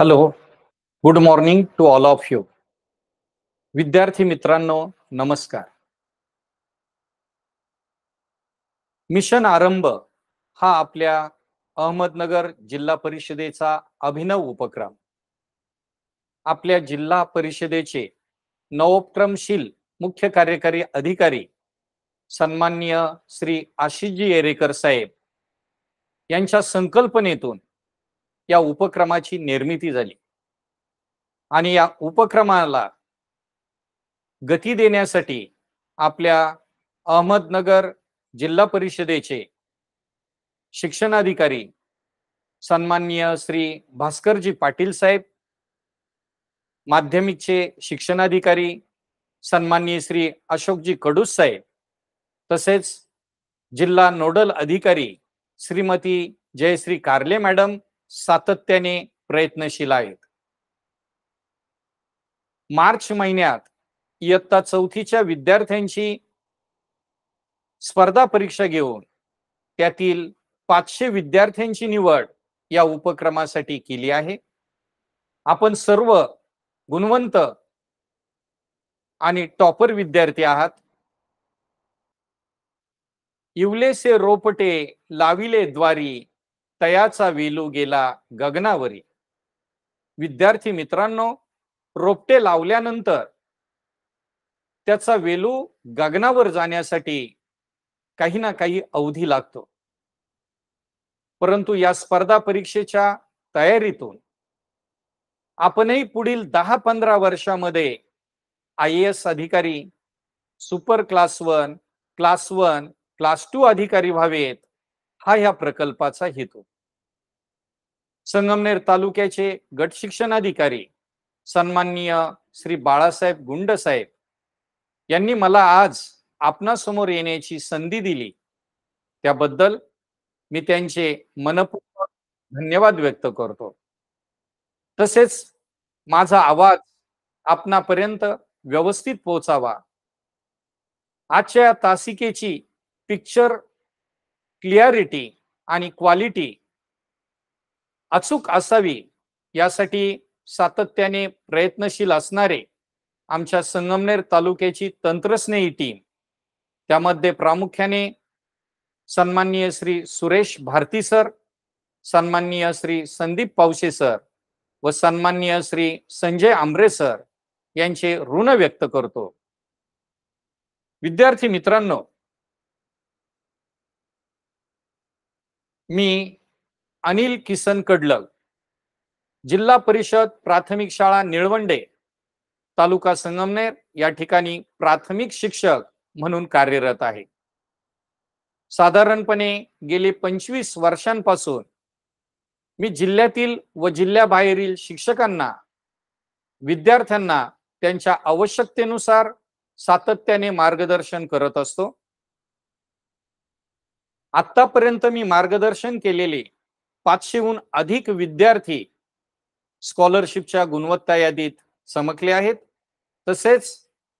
hello good morning to all of you विद्यार्थी मित्रांनो नमस्कार मिशन आरंभ हा आपल्या अहमदनगर जिल्हा परिषदेचा अभिनव उपक्रम आपल्या जिल्हा परिषदेचे नवोपक्रमशील मुख्य कार्यकारी अधिकारी सन्माननीय श्री आशिषजी येरेकर साहेब यांच्या संकल्पनेतून या उपक्रमाची निर्मिती झाली आणि या उपक्रमाला गती देण्यासाठी आपल्या अहमदनगर जिल्हा परिषदेचे शिक्षणाधिकारी सन्माननीय श्री भास्करजी पाटील साहेब माध्यमिकचे शिक्षणाधिकारी सन्माननीय श्री अशोकजी कडूस साहेब तसेच जिल्हा नोडल अधिकारी श्रीमती जयश्री कारले मॅडम सातत्याने प्रयत्नशील आहेत मार्च महिन्यात इयत्ता चौथीच्या विद्यार्थ्यांची स्पर्धा परीक्षा घेऊन त्यातील पाचशे विद्यार्थ्यांची निवड या उपक्रमासाठी केली आहे आपण सर्व गुणवंत आणि टॉपर विद्यार्थी आहात इवलेसे रोपटे लाविले द्वारी तयाचा वेलू गेला गगनावरी विद्यार्थी मित्रांनो रोपटे लावल्यानंतर त्याचा वेलू गगनावर जाण्यासाठी काही ना काही अवधी लागतो परंतु या स्पर्धा परीक्षेच्या तयारीतून आपणही पुढील दहा पंधरा वर्षामध्ये आय एस अधिकारी super class one class one class two अधिकारी व्हावेत हा या प्रकल्पाचा हेतू संगमनेर तालुक्याचे गट शिक्षण अधिकारी सन्माननीय श्री बाळासाहेब गुंड साहेब यांनी मला आज आपणासमोर येण्याची संधी दिली त्याबद्दल मी त्यांचे मनपूर्वक धन्यवाद व्यक्त करतो तसेच माझा आवाज आपणापर्यंत व्यवस्थित पोहोचावा आजच्या तासिकेची पिक्चर क्लिअरिटी आणि क्वालिटी अचूक असावी यासाठी सातत्याने प्रयत्नशील असणारे आमच्या संगमनेर तालुक्याची तंत्रस्नेही टीम त्यामध्ये प्रामुख्याने सन्माननीय श्री सुरेश भारती सर सन्माननीय श्री संदीप पावसे सर व सन्माननीय श्री संजय आंबरे सर यांचे ऋण व्यक्त करतो विद्यार्थी मित्रांनो मी अनिल किसन कडलग जिल्हा परिषद प्राथमिक शाळा निळवंडे तालुका संगमनेर या ठिकाणी प्राथमिक शिक्षक म्हणून कार्यरत आहे साधारणपणे गेले पंचवीस वर्षांपासून मी जिल्ह्यातील व जिल्ह्याबाहेरील शिक्षकांना विद्यार्थ्यांना त्यांच्या आवश्यकतेनुसार सातत्याने मार्गदर्शन करत असतो आतापर्यंत मी मार्गदर्शन केलेले पाचशेहून अधिक विद्यार्थी स्कॉलरशिपच्या गुणवत्ता यादीत चमकले आहेत तसेच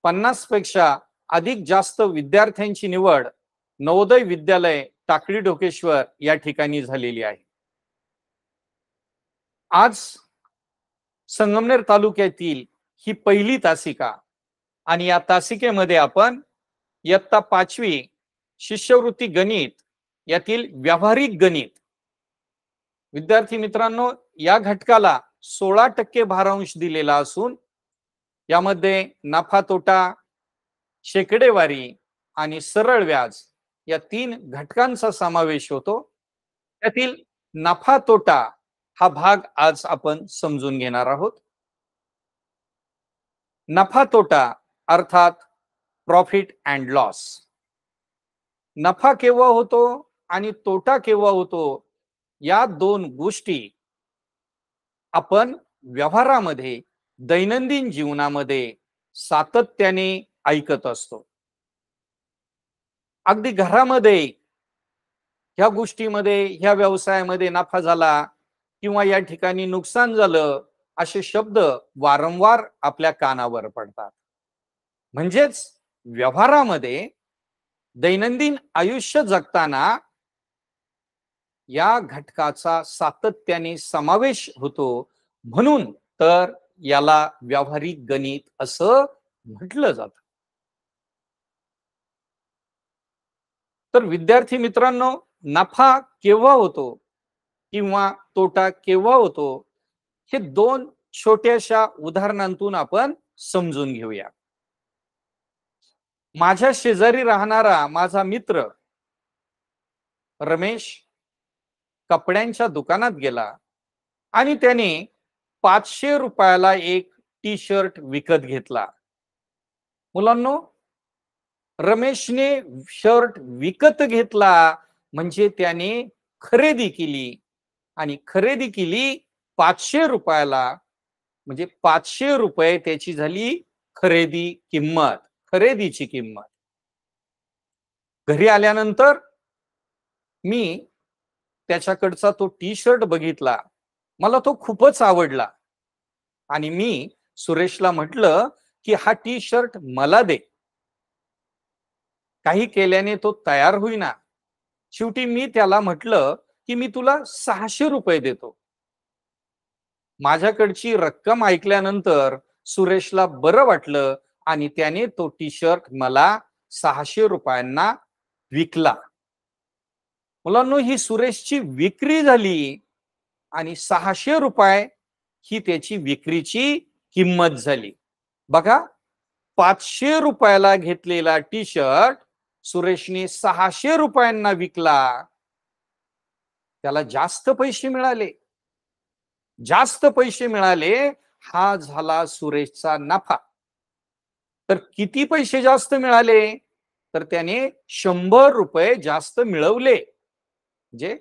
पन्नास पेक्षा अधिक जास्त विद्यार्थ्यांची निवड नवोदय विद्यालय टाकळी ढोकेश्वर या ठिकाणी झालेली आहे आज संगमनेर तालुक्यातील ही पहिली तासिका आणि या तासिकेमध्ये आपण इयत्ता पाचवी शिष्यवृत्ती गणित यातील व्यावहारिक गणित विद्यार्थी मित्रांनो या घटकाला सोळा टक्के भारांश दिलेला असून यामध्ये नफा तोटा शेकडेवारी आणि सरळ व्याज या तीन घटकांचा समावेश होतो त्यातील नफा तोटा हा भाग आज आपण समजून घेणार आहोत नफा तोटा अर्थात प्रॉफिट अँड लॉस नफा केव्हा होतो आणि तोटा केव्हा होतो या दोन गोष्टी आपण व्यवहारामध्ये दैनंदिन जीवनामध्ये सातत्याने ऐकत असतो अगदी घरामध्ये ह्या गोष्टीमध्ये ह्या व्यवसायामध्ये नफा झाला किंवा या ठिकाणी नुकसान झालं असे शब्द वारंवार आपल्या कानावर पडतात म्हणजेच व्यवहारामध्ये दैनंदिन आयुष्य जगताना या घटकाचा सातत्याने समावेश होतो म्हणून तर याला व्यावहारिक गणित असं म्हटलं जात तर विद्यार्थी मित्रांनो नफा केव्हा होतो किंवा तोटा केव्हा होतो हे दोन छोट्याशा उदाहरणांतून आपण समजून घेऊया माझ्या शेजारी राहणारा माझा मित्र रमेश कपड्यांच्या दुकानात गेला आणि त्याने पाचशे रुपयाला एक टी शर्ट विकत घेतला मुलांनो रमेशने शर्ट विकत घेतला म्हणजे त्याने खरेदी केली आणि खरेदी केली पाचशे रुपयाला म्हणजे पाचशे रुपये त्याची झाली खरेदी किंमत खरेदीची किंमत घरी आल्यानंतर मी त्याच्याकडचा तो टी शर्ट बघितला मला तो खूपच आवडला आणि मी सुरेशला म्हटलं की हा टी शर्ट मला दे काही केल्याने तो तयार होईना शेवटी मी त्याला म्हटलं की मी तुला सहाशे रुपये देतो माझ्याकडची रक्कम ऐकल्यानंतर सुरेशला बरं वाटलं आणि त्याने तो टी शर्ट मला सहाशे रुपयांना विकला मुलांनो ही सुरेशची विक्री झाली आणि सहाशे रुपये ही त्याची विक्रीची किंमत झाली बघा पाचशे रुपयाला घेतलेला टी शर्ट सुरेशने सहाशे रुपयांना विकला त्याला जास्त पैसे मिळाले जास्त पैसे मिळाले हा झाला सुरेशचा नफा तर किती पैसे जास्त मिळाले तर त्याने शंभर रुपये जास्त मिळवले म्हणजे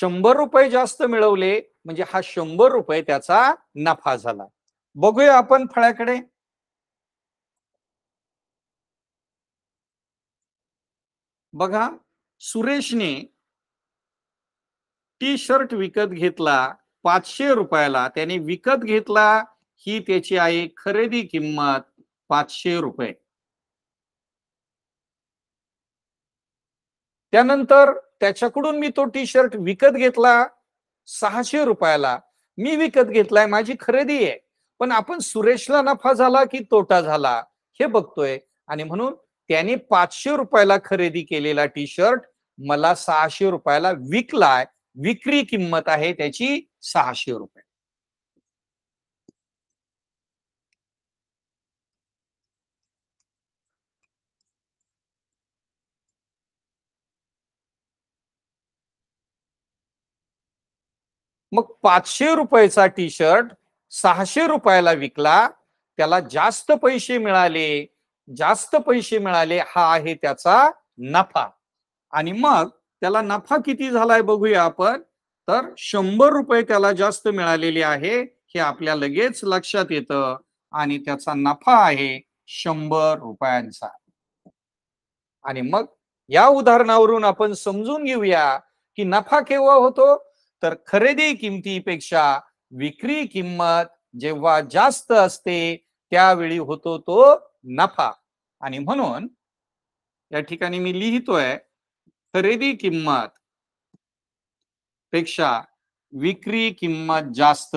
शंभर रुपये जास्त मिळवले म्हणजे हा शंभर रुपये त्याचा नफा झाला बघूया आपण फळाकडे बघा सुरेशने टी शर्ट विकत घेतला पाचशे रुपयाला त्याने विकत घेतला ही त्याची आहे खरेदी किंमत पाचशे रुपये त्यानंतर त्याच्याकडून मी तो टी शर्ट विकत घेतला सहाशे रुपयाला मी विकत घेतलाय माझी खरेदी आहे पण आपण सुरेशला नफा झाला की तोटा झाला हे बघतोय आणि म्हणून त्याने पाचशे रुपयाला खरेदी केलेला टी शर्ट मला सहाशे रुपयाला विकलाय विक्री किंमत आहे त्याची सहाशे रुपये मग पाचशे रुपयाचा टी शर्ट सहाशे रुपयाला विकला त्याला जास्त पैसे मिळाले जास्त पैसे मिळाले हा आहे त्याचा नफा आणि मग त्याला नफा किती झालाय बघूया आपण तर शंभर रुपये त्याला जास्त मिळालेले आहे हे आपल्या लगेच लक्षात येतं आणि त्याचा नफा आहे शंभर रुपयांचा आणि मग या उदाहरणावरून आपण समजून घेऊया की नफा केव्हा होतो तर खरेदी किमतीपेक्षा विक्री किंमत जेव्हा जास्त असते त्यावेळी होतो तो नफा आणि म्हणून या ठिकाणी मी लिहितोय खरेदी किंमत पेक्षा विक्री किंमत जास्त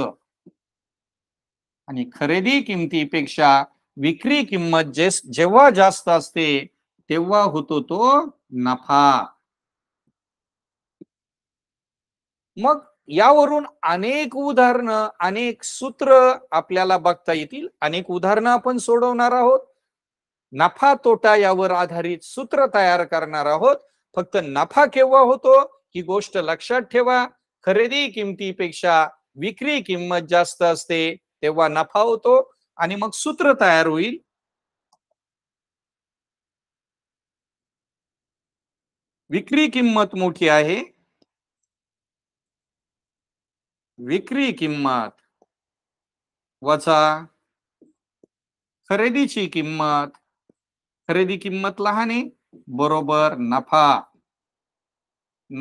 आणि खरेदी किमतीपेक्षा विक्री किंमत जे जेव्हा जास्त असते तेव्हा होतो तो नफा मग यावरून अनेक उदाहरणं अनेक सूत्र आपल्याला बघता येतील अनेक उदाहरणं आपण सोडवणार आहोत नफा तोटा यावर आधारित सूत्र तयार करणार आहोत फक्त नफा केव्हा होतो ही गोष्ट लक्षात ठेवा खरेदी किमतीपेक्षा विक्री किंमत जास्त असते तेव्हा नफा होतो आणि मग सूत्र तयार होईल विक्री किंमत मोठी आहे विक्री किंमत वजा खरेदीची किंमत खरेदी किंमत लहाने बरोबर नफा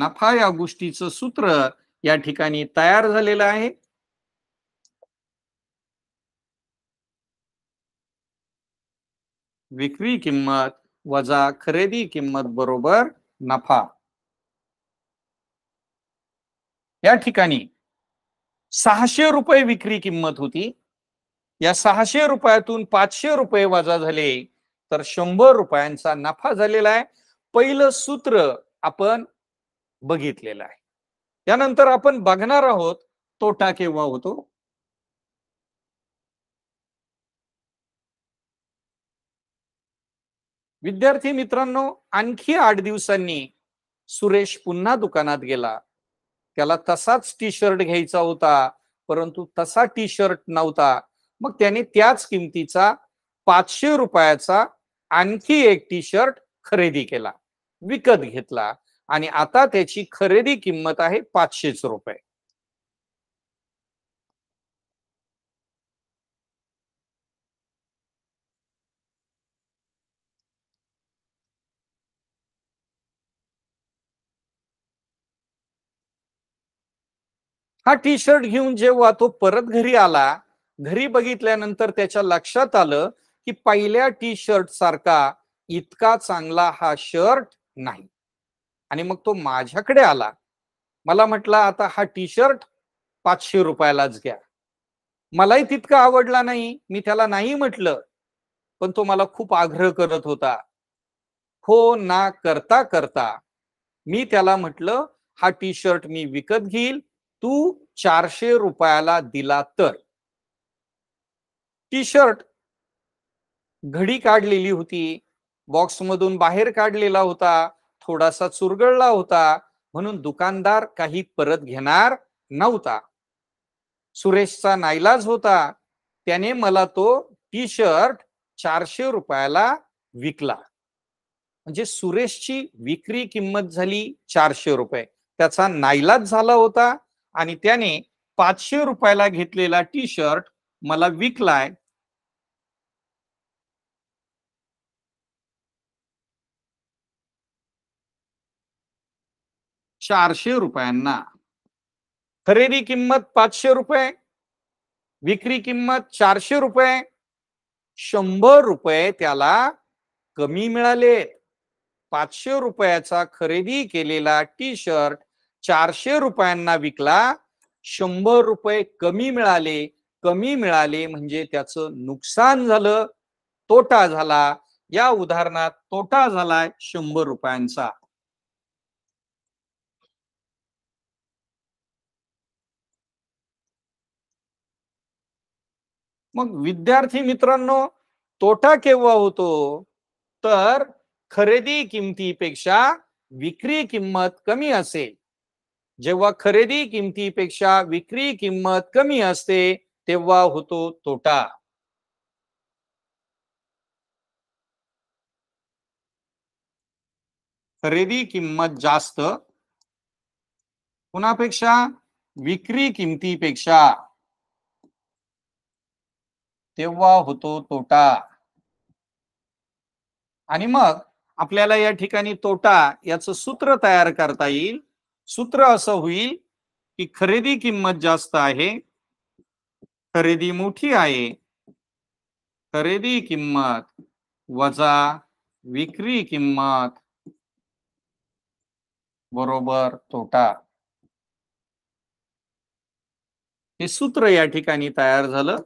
नफा या गोष्टीचं सूत्र या ठिकाणी तयार झालेलं आहे विक्री किंमत वजा खरेदी किंमत बरोबर नफा या ठिकाणी सहाशे रुपये विक्री किंमत होती या सहाशे रुपयातून पाचशे रुपये वजा झाले तर शंभर रुपयांचा नफा झालेला आहे पहिलं सूत्र आपण बघितलेलं आहे त्यानंतर आपण बघणार आहोत तोटा केव्हा होतो विद्यार्थी मित्रांनो आणखी आठ दिवसांनी सुरेश पुन्हा दुकानात गेला त्याला तसाच टी शर्ट घ्यायचा होता परंतु तसा टी शर्ट नव्हता मग त्याने त्याच किमतीचा पाचशे रुपयाचा आणखी एक टी शर्ट खरेदी केला विकत घेतला आणि आता त्याची खरेदी किंमत आहे पाचशेच रुपये हा टी शर्ट घेऊन जेव्हा तो परत घरी आला घरी बघितल्यानंतर त्याच्या लक्षात आलं की पहिल्या टी शर्ट सारखा इतका चांगला हा शर्ट नाही आणि मग तो माझ्याकडे आला मला म्हटला आता हा टी शर्ट पाचशे रुपयालाच घ्या मलाही तितका आवडला नाही मी त्याला नाही म्हटलं पण तो मला खूप आग्रह करत होता हो ना करता करता मी त्याला म्हटलं हा टी शर्ट मी विकत घेईल तू चारशे रुपयाला दिला तर टी शर्ट घडी काढलेली होती बॉक्समधून बाहेर काढलेला होता थोडासा चुरगळला होता म्हणून दुकानदार काही परत घेणार नव्हता सुरेशचा नाईलाज होता त्याने मला तो टी शर्ट चारशे रुपयाला विकला म्हणजे सुरेशची विक्री किंमत झाली चारशे रुपये त्याचा नाईलाज झाला होता आणि त्याने पाचशे रुपयाला घेतलेला टी शर्ट मला विकलाय चारशे रुपयांना खरेदी किंमत पाचशे रुपये विक्री किंमत चारशे रुपये शंभर रुपये त्याला कमी मिळाले पाचशे रुपयाचा खरेदी केलेला टी शर्ट चारशे रुपयांना विकला शंभर रुपये कमी मिळाले कमी मिळाले म्हणजे त्याचं नुकसान झालं तोटा झाला या उदाहरणात तोटा झालाय शंभर रुपयांचा मग विद्यार्थी मित्रांनो तोटा केव्हा होतो तर खरेदी किमतीपेक्षा विक्री किंमत कमी असेल जेव्हा खरेदी किमतीपेक्षा विक्री किंमत कमी असते तेव्हा होतो तोटा खरेदी किंमत जास्त कुणापेक्षा विक्री किमतीपेक्षा तेव्हा होतो तोटा आणि मग आपल्याला या ठिकाणी तोटा याचं सूत्र तयार करता येईल सूत्र असं होईल की खरेदी किंमत जास्त आहे खरेदी मोठी आहे खरेदी किंमत वजा विक्री किंमत बरोबर तोटा हे सूत्र या ठिकाणी तयार झालं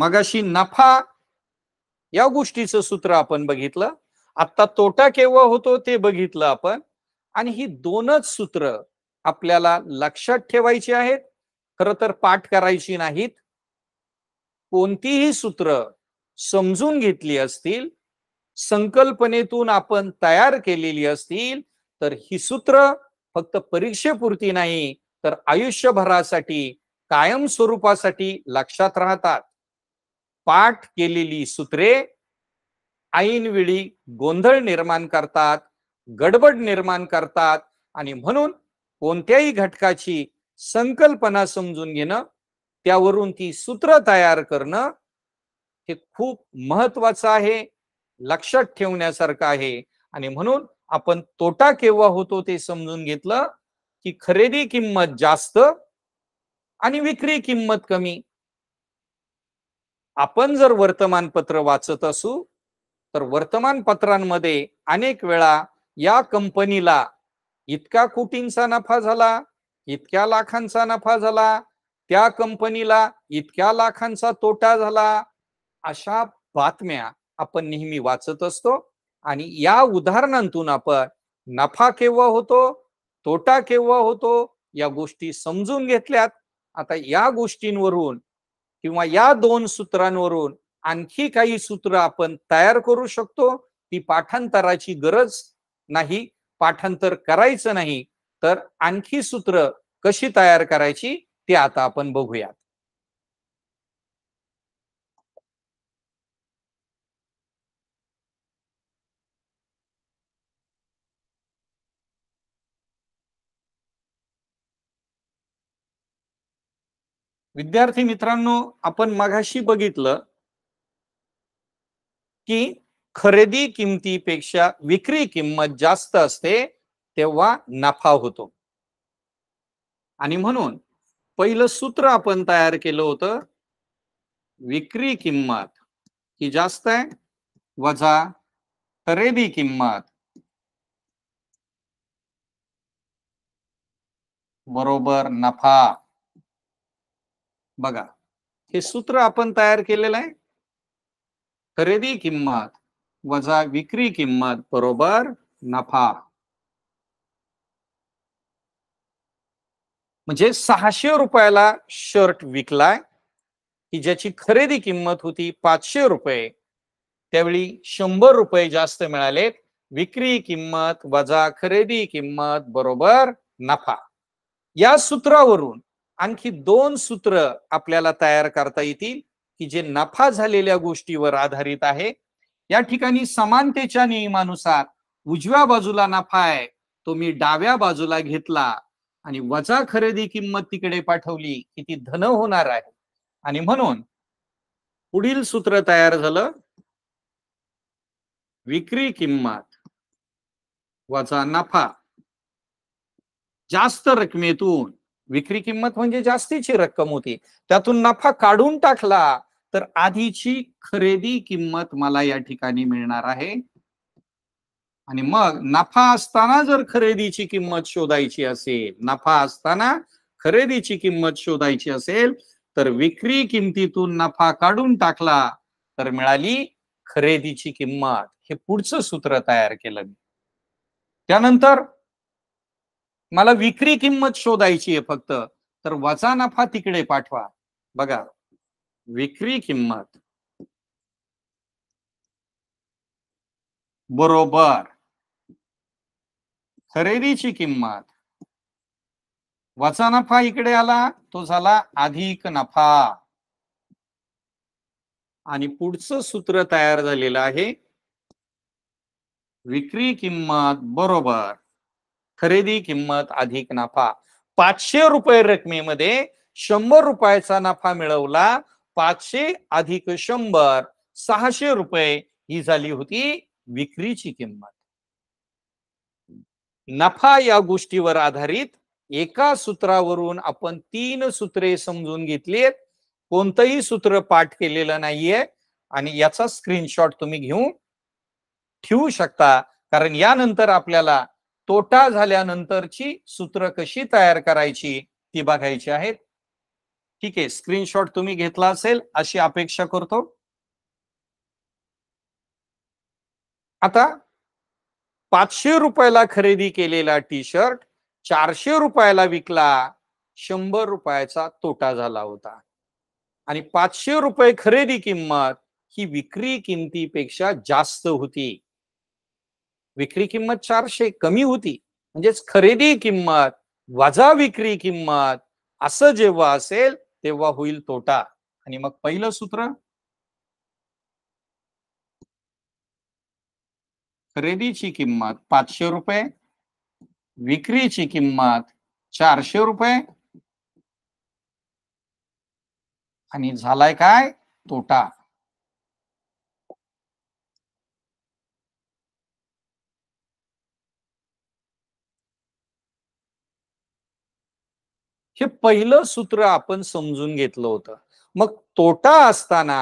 मगाशी नफा या गोष्टीचं सूत्र आपण बघितलं आत्ता तोटा केव्हा होतो ते बघितलं आपण आणि ही दोनच सूत्र आपल्याला लक्षात ठेवायची आहेत खर तर पाठ करायची नाहीत कोणतीही सूत्र समजून घेतली असतील संकल्पनेतून आपण तयार केलेली असतील तर ही सूत्र फक्त परीक्षेपुरती नाही तर आयुष्यभरासाठी कायम स्वरूपासाठी लक्षात राहतात पाठ केलेली सूत्रे ऐनवेळी गोंधळ निर्माण करतात गडबड निर्माण करतात आणि म्हणून कोणत्याही घटकाची संकल्पना समजून घेणं त्यावरून ती सूत्र तयार करणं हे खूप महत्वाचं आहे लक्षात ठेवण्यासारखं आहे आणि म्हणून आपण तोटा केव्हा होतो ते समजून घेतलं की खरेदी किंमत जास्त आणि विक्री किंमत कमी आपण जर वर्तमानपत्र वाचत असू तर वर्तमानपत्रांमध्ये अनेक वेळा या कंपनीला इतका कोटींचा नफा झाला इतक्या लाखांचा नफा झाला त्या कंपनीला इतक्या लाखांचा तोटा झाला अशा बातम्या आपण नेहमी वाचत असतो आणि या उदाहरणांतून आपण नफा केव्हा होतो तोटा केव्हा होतो या गोष्टी समजून घेतल्यात आता या गोष्टींवरून किंवा या दोन सूत्रांवरून आणखी काही सूत्र आपण तयार करू शकतो ती पाठांतराची गरज नाही पाठांतर करायचं नाही तर आणखी सूत्र कशी तयार करायची ते आता आपण बघूयात विद्यार्थी मित्रांनो आपण मघाशी बघितलं की खरेदी किमतीपेक्षा विक्री किंमत जास्त असते तेव्हा नफा होतो आणि म्हणून पहिलं सूत्र आपण तयार केलं होतं विक्री किंमत ही जास्त आहे वजा खरेदी किंमत बरोबर नफा बघा हे सूत्र आपण तयार केलेलं आहे खरेदी किंमत वजा विक्री किंमत बरोबर नफा म्हणजे सहाशे रुपयाला शर्ट विकलाय की ज्याची खरेदी किंमत होती पाचशे रुपये त्यावेळी शंभर रुपये जास्त मिळालेत विक्री किंमत वजा खरेदी किंमत बरोबर नफा या सूत्रावरून आणखी दोन सूत्र आपल्याला तयार करता येतील की जे नफा झालेल्या गोष्टीवर आधारित आहे या ठिकाणी समानतेच्या नियमानुसार उजव्या बाजूला नफा आहे तो मी डाव्या बाजूला घेतला आणि वजा खरेदी किंमत तिकडे पाठवली की ती धन होणार आहे आणि म्हणून पुढील सूत्र तयार झालं विक्री किंमत वजा नफा जास्त रकमेतून विक्री किंमत म्हणजे जास्तीची रक्कम होती त्यातून नफा काढून टाकला तर आधीची खरेदी किंमत मला या ठिकाणी मिळणार आहे आणि मग नफा असताना जर खरेदीची किंमत शोधायची असेल नफा असताना खरेदीची किंमत शोधायची असेल तर विक्री किमतीतून नफा काढून टाकला तर मिळाली खरेदीची किंमत हे पुढचं सूत्र तयार केलं मी त्यानंतर मला विक्री किंमत शोधायची आहे फक्त तर वजा नफा तिकडे पाठवा बघा विक्री किंमत बरोबर खरेदीची किंमत वचा नफा इकडे आला तो झाला अधिक नफा आणि पुढचं सूत्र तयार झालेलं आहे विक्री किंमत बरोबर खरेदी किंमत अधिक नफा पाचशे रुपये रकमेमध्ये शंभर रुपयाचा नफा मिळवला पाचशे अधिक शंभर सहाशे रुपये ही झाली होती विक्रीची किंमत नफा या गोष्टीवर आधारित एका सूत्रावरून आपण तीन सूत्रे समजून घेतली आहेत कोणतंही सूत्र पाठ केलेलं नाहीये आणि याचा स्क्रीनशॉट तुम्ही घेऊन ठेवू शकता कारण यानंतर आपल्याला तोटा झाल्यानंतरची सूत्र कशी तयार करायची ती बघायची आहेत ठीक आहे स्क्रीनशॉट तुम्ही घेतला असेल अशी अपेक्षा करतो आता पाचशे रुपयाला खरेदी केलेला टी शर्ट चारशे रुपयाला विकला शंभर रुपयाचा तोटा झाला होता आणि पाचशे रुपये खरेदी किंमत ही विक्री किमतीपेक्षा जास्त होती विक्री किंमत चारशे कमी होती म्हणजेच खरेदी किंमत वजा विक्री किंमत असं जेव्हा असेल तेव्हा होईल तोटा आणि मग पहिलं सूत्र खरेदीची किंमत पाचशे रुपये विक्रीची किंमत चारशे रुपये आणि झालाय काय तोटा हे पहिलं सूत्र आपण समजून घेतलं होतं मग तोटा असताना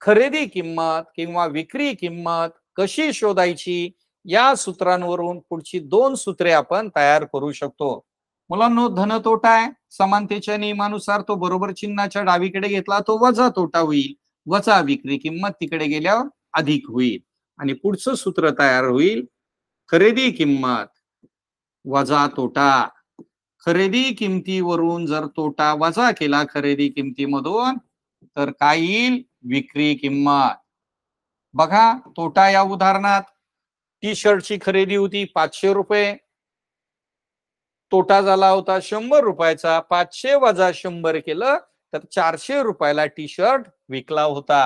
खरेदी किंमत किंवा विक्री किंमत कशी शोधायची या सूत्रांवरून पुढची दोन सूत्रे आपण तयार करू शकतो मुलांनो धन तोटा आहे समानतेच्या नियमानुसार तो बरोबर चिन्हाच्या डावीकडे घेतला तो वजा तोटा होईल वजा विक्री किंमत तिकडे गेल्यावर अधिक होईल आणि पुढचं सूत्र तयार होईल खरेदी किंमत वजा तोटा खरेदी किमतीवरून जर तोटा वजा केला खरेदी किमतीमधून तर काय येईल विक्री किंमत बघा तोटा या उदाहरणात टी शर्टची खरेदी होती पाचशे रुपये तोटा झाला होता शंभर रुपयाचा पाचशे वजा शंभर केलं तर चारशे रुपयाला टी शर्ट विकला होता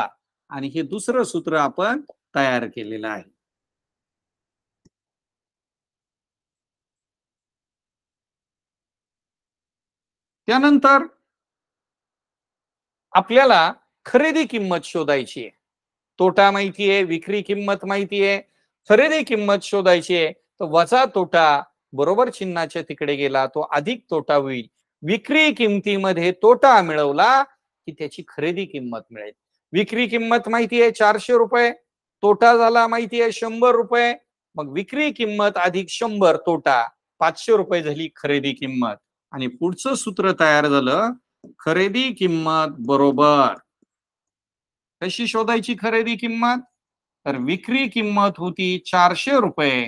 आणि हे दुसरं सूत्र आपण तयार केलेलं आहे त्यानंतर आपल्याला खरेदी किंमत शोधायची आहे तोटा माहिती आहे विक्री किंमत माहिती आहे खरेदी किंमत शोधायची आहे तर वजा तोटा बरोबर चिन्हाच्या तिकडे गेला तो अधिक तोटा होईल विक्री किमतीमध्ये तोटा मिळवला की त्याची खरेदी किंमत मिळेल विक्री किंमत माहिती आहे चारशे रुपये तोटा झाला माहिती आहे शंभर रुपये मग विक्री किंमत अधिक शंभर तोटा पाचशे रुपये झाली खरेदी किंमत आणि पुढचं सूत्र तयार झालं खरेदी किंमत बरोबर कशी शोधायची खरेदी किंमत तर विक्री किंमत होती चारशे रुपये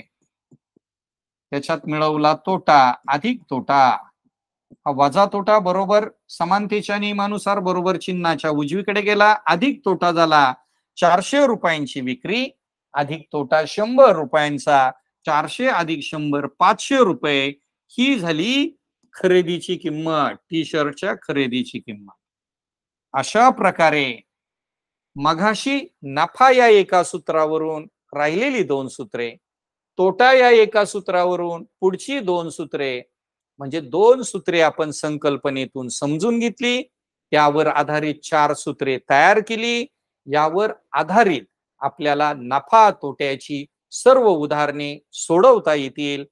त्याच्यात मिळवला तोटा अधिक तोटा हा वजा तोटा बरोबर समानतेच्या नियमानुसार बरोबर चिन्हाच्या उजवीकडे गेला अधिक तोटा झाला चारशे रुपयांची विक्री अधिक तोटा शंभर रुपयांचा चारशे अधिक शंभर पाचशे रुपये ही झाली खरेदीची किंमत टी शर्टच्या खरेदीची किंमत अशा प्रकारे मघाशी नफा या एका सूत्रावरून राहिलेली दोन सूत्रे तोटा या एका सूत्रावरून पुढची दोन सूत्रे म्हणजे दोन सूत्रे आपण संकल्पनेतून समजून घेतली त्यावर आधारित चार सूत्रे तयार केली यावर आधारित आपल्याला नफा तोट्याची सर्व उदाहरणे सोडवता येतील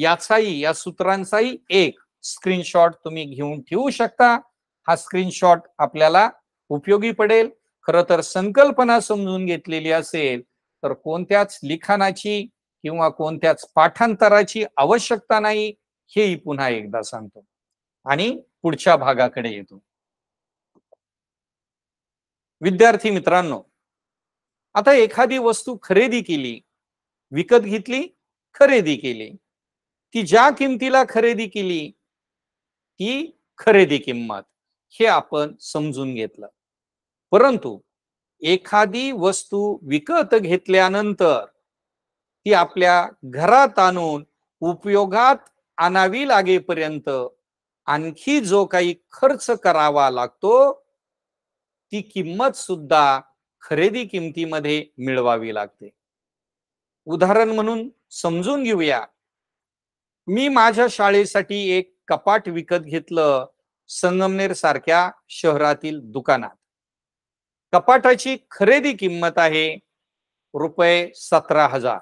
याचाही या सूत्रांचाही एक स्क्रीनशॉट तुम्ही घेऊन ठेवू शकता हा स्क्रीनशॉट आपल्याला उपयोगी पडेल खर तर संकल्पना समजून घेतलेली असेल तर कोणत्याच लिखाणाची किंवा कोणत्याच पाठांतराची आवश्यकता नाही हेही पुन्हा एकदा सांगतो आणि पुढच्या भागाकडे येतो विद्यार्थी मित्रांनो आता एखादी वस्तू खरेदी केली विकत घेतली खरेदी केली ती ज्या किमतीला खरेदी केली ती खरेदी किंमत हे आपण समजून घेतलं परंतु एखादी वस्तू विकत घेतल्यानंतर ती आपल्या घरात आणून उपयोगात आणावी लागेपर्यंत आणखी जो काही खर्च करावा लागतो ती किंमत सुद्धा खरेदी किमतीमध्ये मिळवावी लागते उदाहरण म्हणून समजून घेऊया मी माझ्या शाळेसाठी एक कपाट विकत घेतलं संगमनेर सारख्या शहरातील दुकानात कपाटाची खरेदी किंमत आहे रुपये सतरा हजार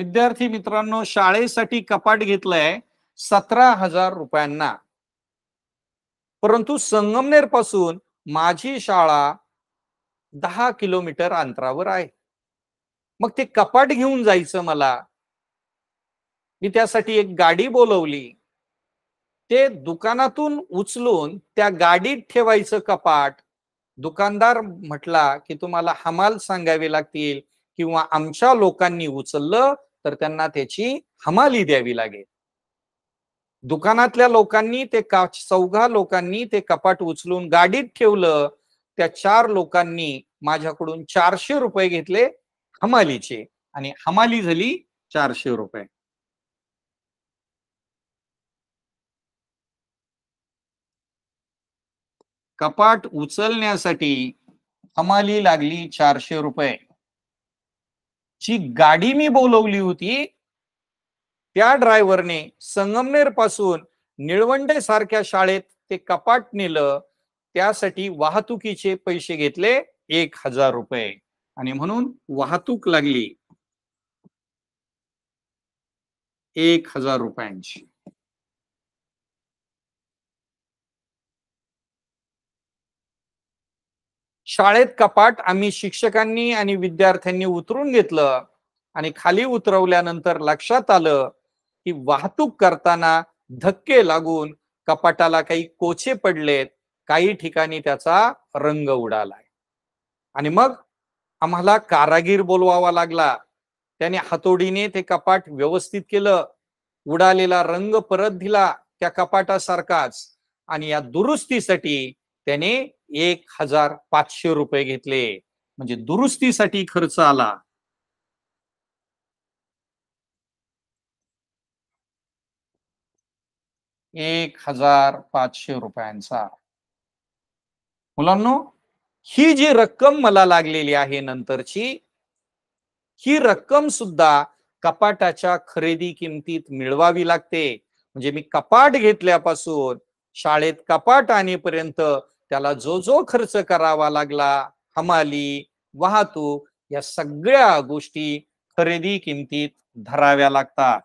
विद्यार्थी मित्रांनो शाळेसाठी कपाट घेतलंय सतरा हजार रुपयांना परंतु संगमनेर पासून माझी शाळा दहा किलोमीटर अंतरावर आहे मग ते कपाट घेऊन जायचं मला मी त्यासाठी एक गाडी बोलवली ते दुकानातून उचलून त्या गाडीत ठेवायचं कपाट दुकानदार म्हटला की तुम्हाला हमाल सांगावे लागतील किंवा आमच्या लोकांनी उचललं तर त्यांना त्याची हमाली द्यावी लागेल दुकानातल्या लोकांनी ते का चौघा लोकांनी ते कपाट उचलून गाडीत ठेवलं त्या चार लोकांनी माझ्याकडून चारशे रुपये घेतले हमालीचे आणि हमाली झाली चारशे रुपये कपाट उचलण्यासाठी हमाली लागली चारशे रुपये जी गाडी मी बोलवली होती त्या ड्रायव्हरने संगमनेर पासून निळवंडे सारख्या शाळेत ते कपाट नेलं त्यासाठी वाहतुकीचे पैसे घेतले एक हजार रुपये आणि म्हणून वाहतूक लागली एक हजार रुपयांची शाळेत कपाट आम्ही शिक्षकांनी आणि विद्यार्थ्यांनी उतरून घेतलं आणि खाली उतरवल्यानंतर लक्षात आलं की वाहतूक करताना धक्के लागून कपाटाला काही कोचे पडलेत काही ठिकाणी त्याचा रंग उडालाय आणि मग आम्हाला कारागीर बोलवावा लागला त्याने हातोडीने ते कपाट व्यवस्थित केलं उडालेला रंग परत दिला त्या कपाटासारखाच आणि या दुरुस्तीसाठी त्याने एक हजार पाचशे रुपये घेतले म्हणजे दुरुस्तीसाठी खर्च आला एक हजार पाचशे रुपयांचा मुलांनो ही जी रक्कम मला लागलेली आहे नंतरची ही रक्कम सुद्धा कपाटाच्या खरेदी किमतीत मिळवावी लागते म्हणजे मी कपाट घेतल्यापासून शाळेत कपाट आणेपर्यंत त्याला जो जो खर्च करावा लागला हमाली वाहतूक या सगळ्या गोष्टी खरेदी किमतीत धराव्या लागतात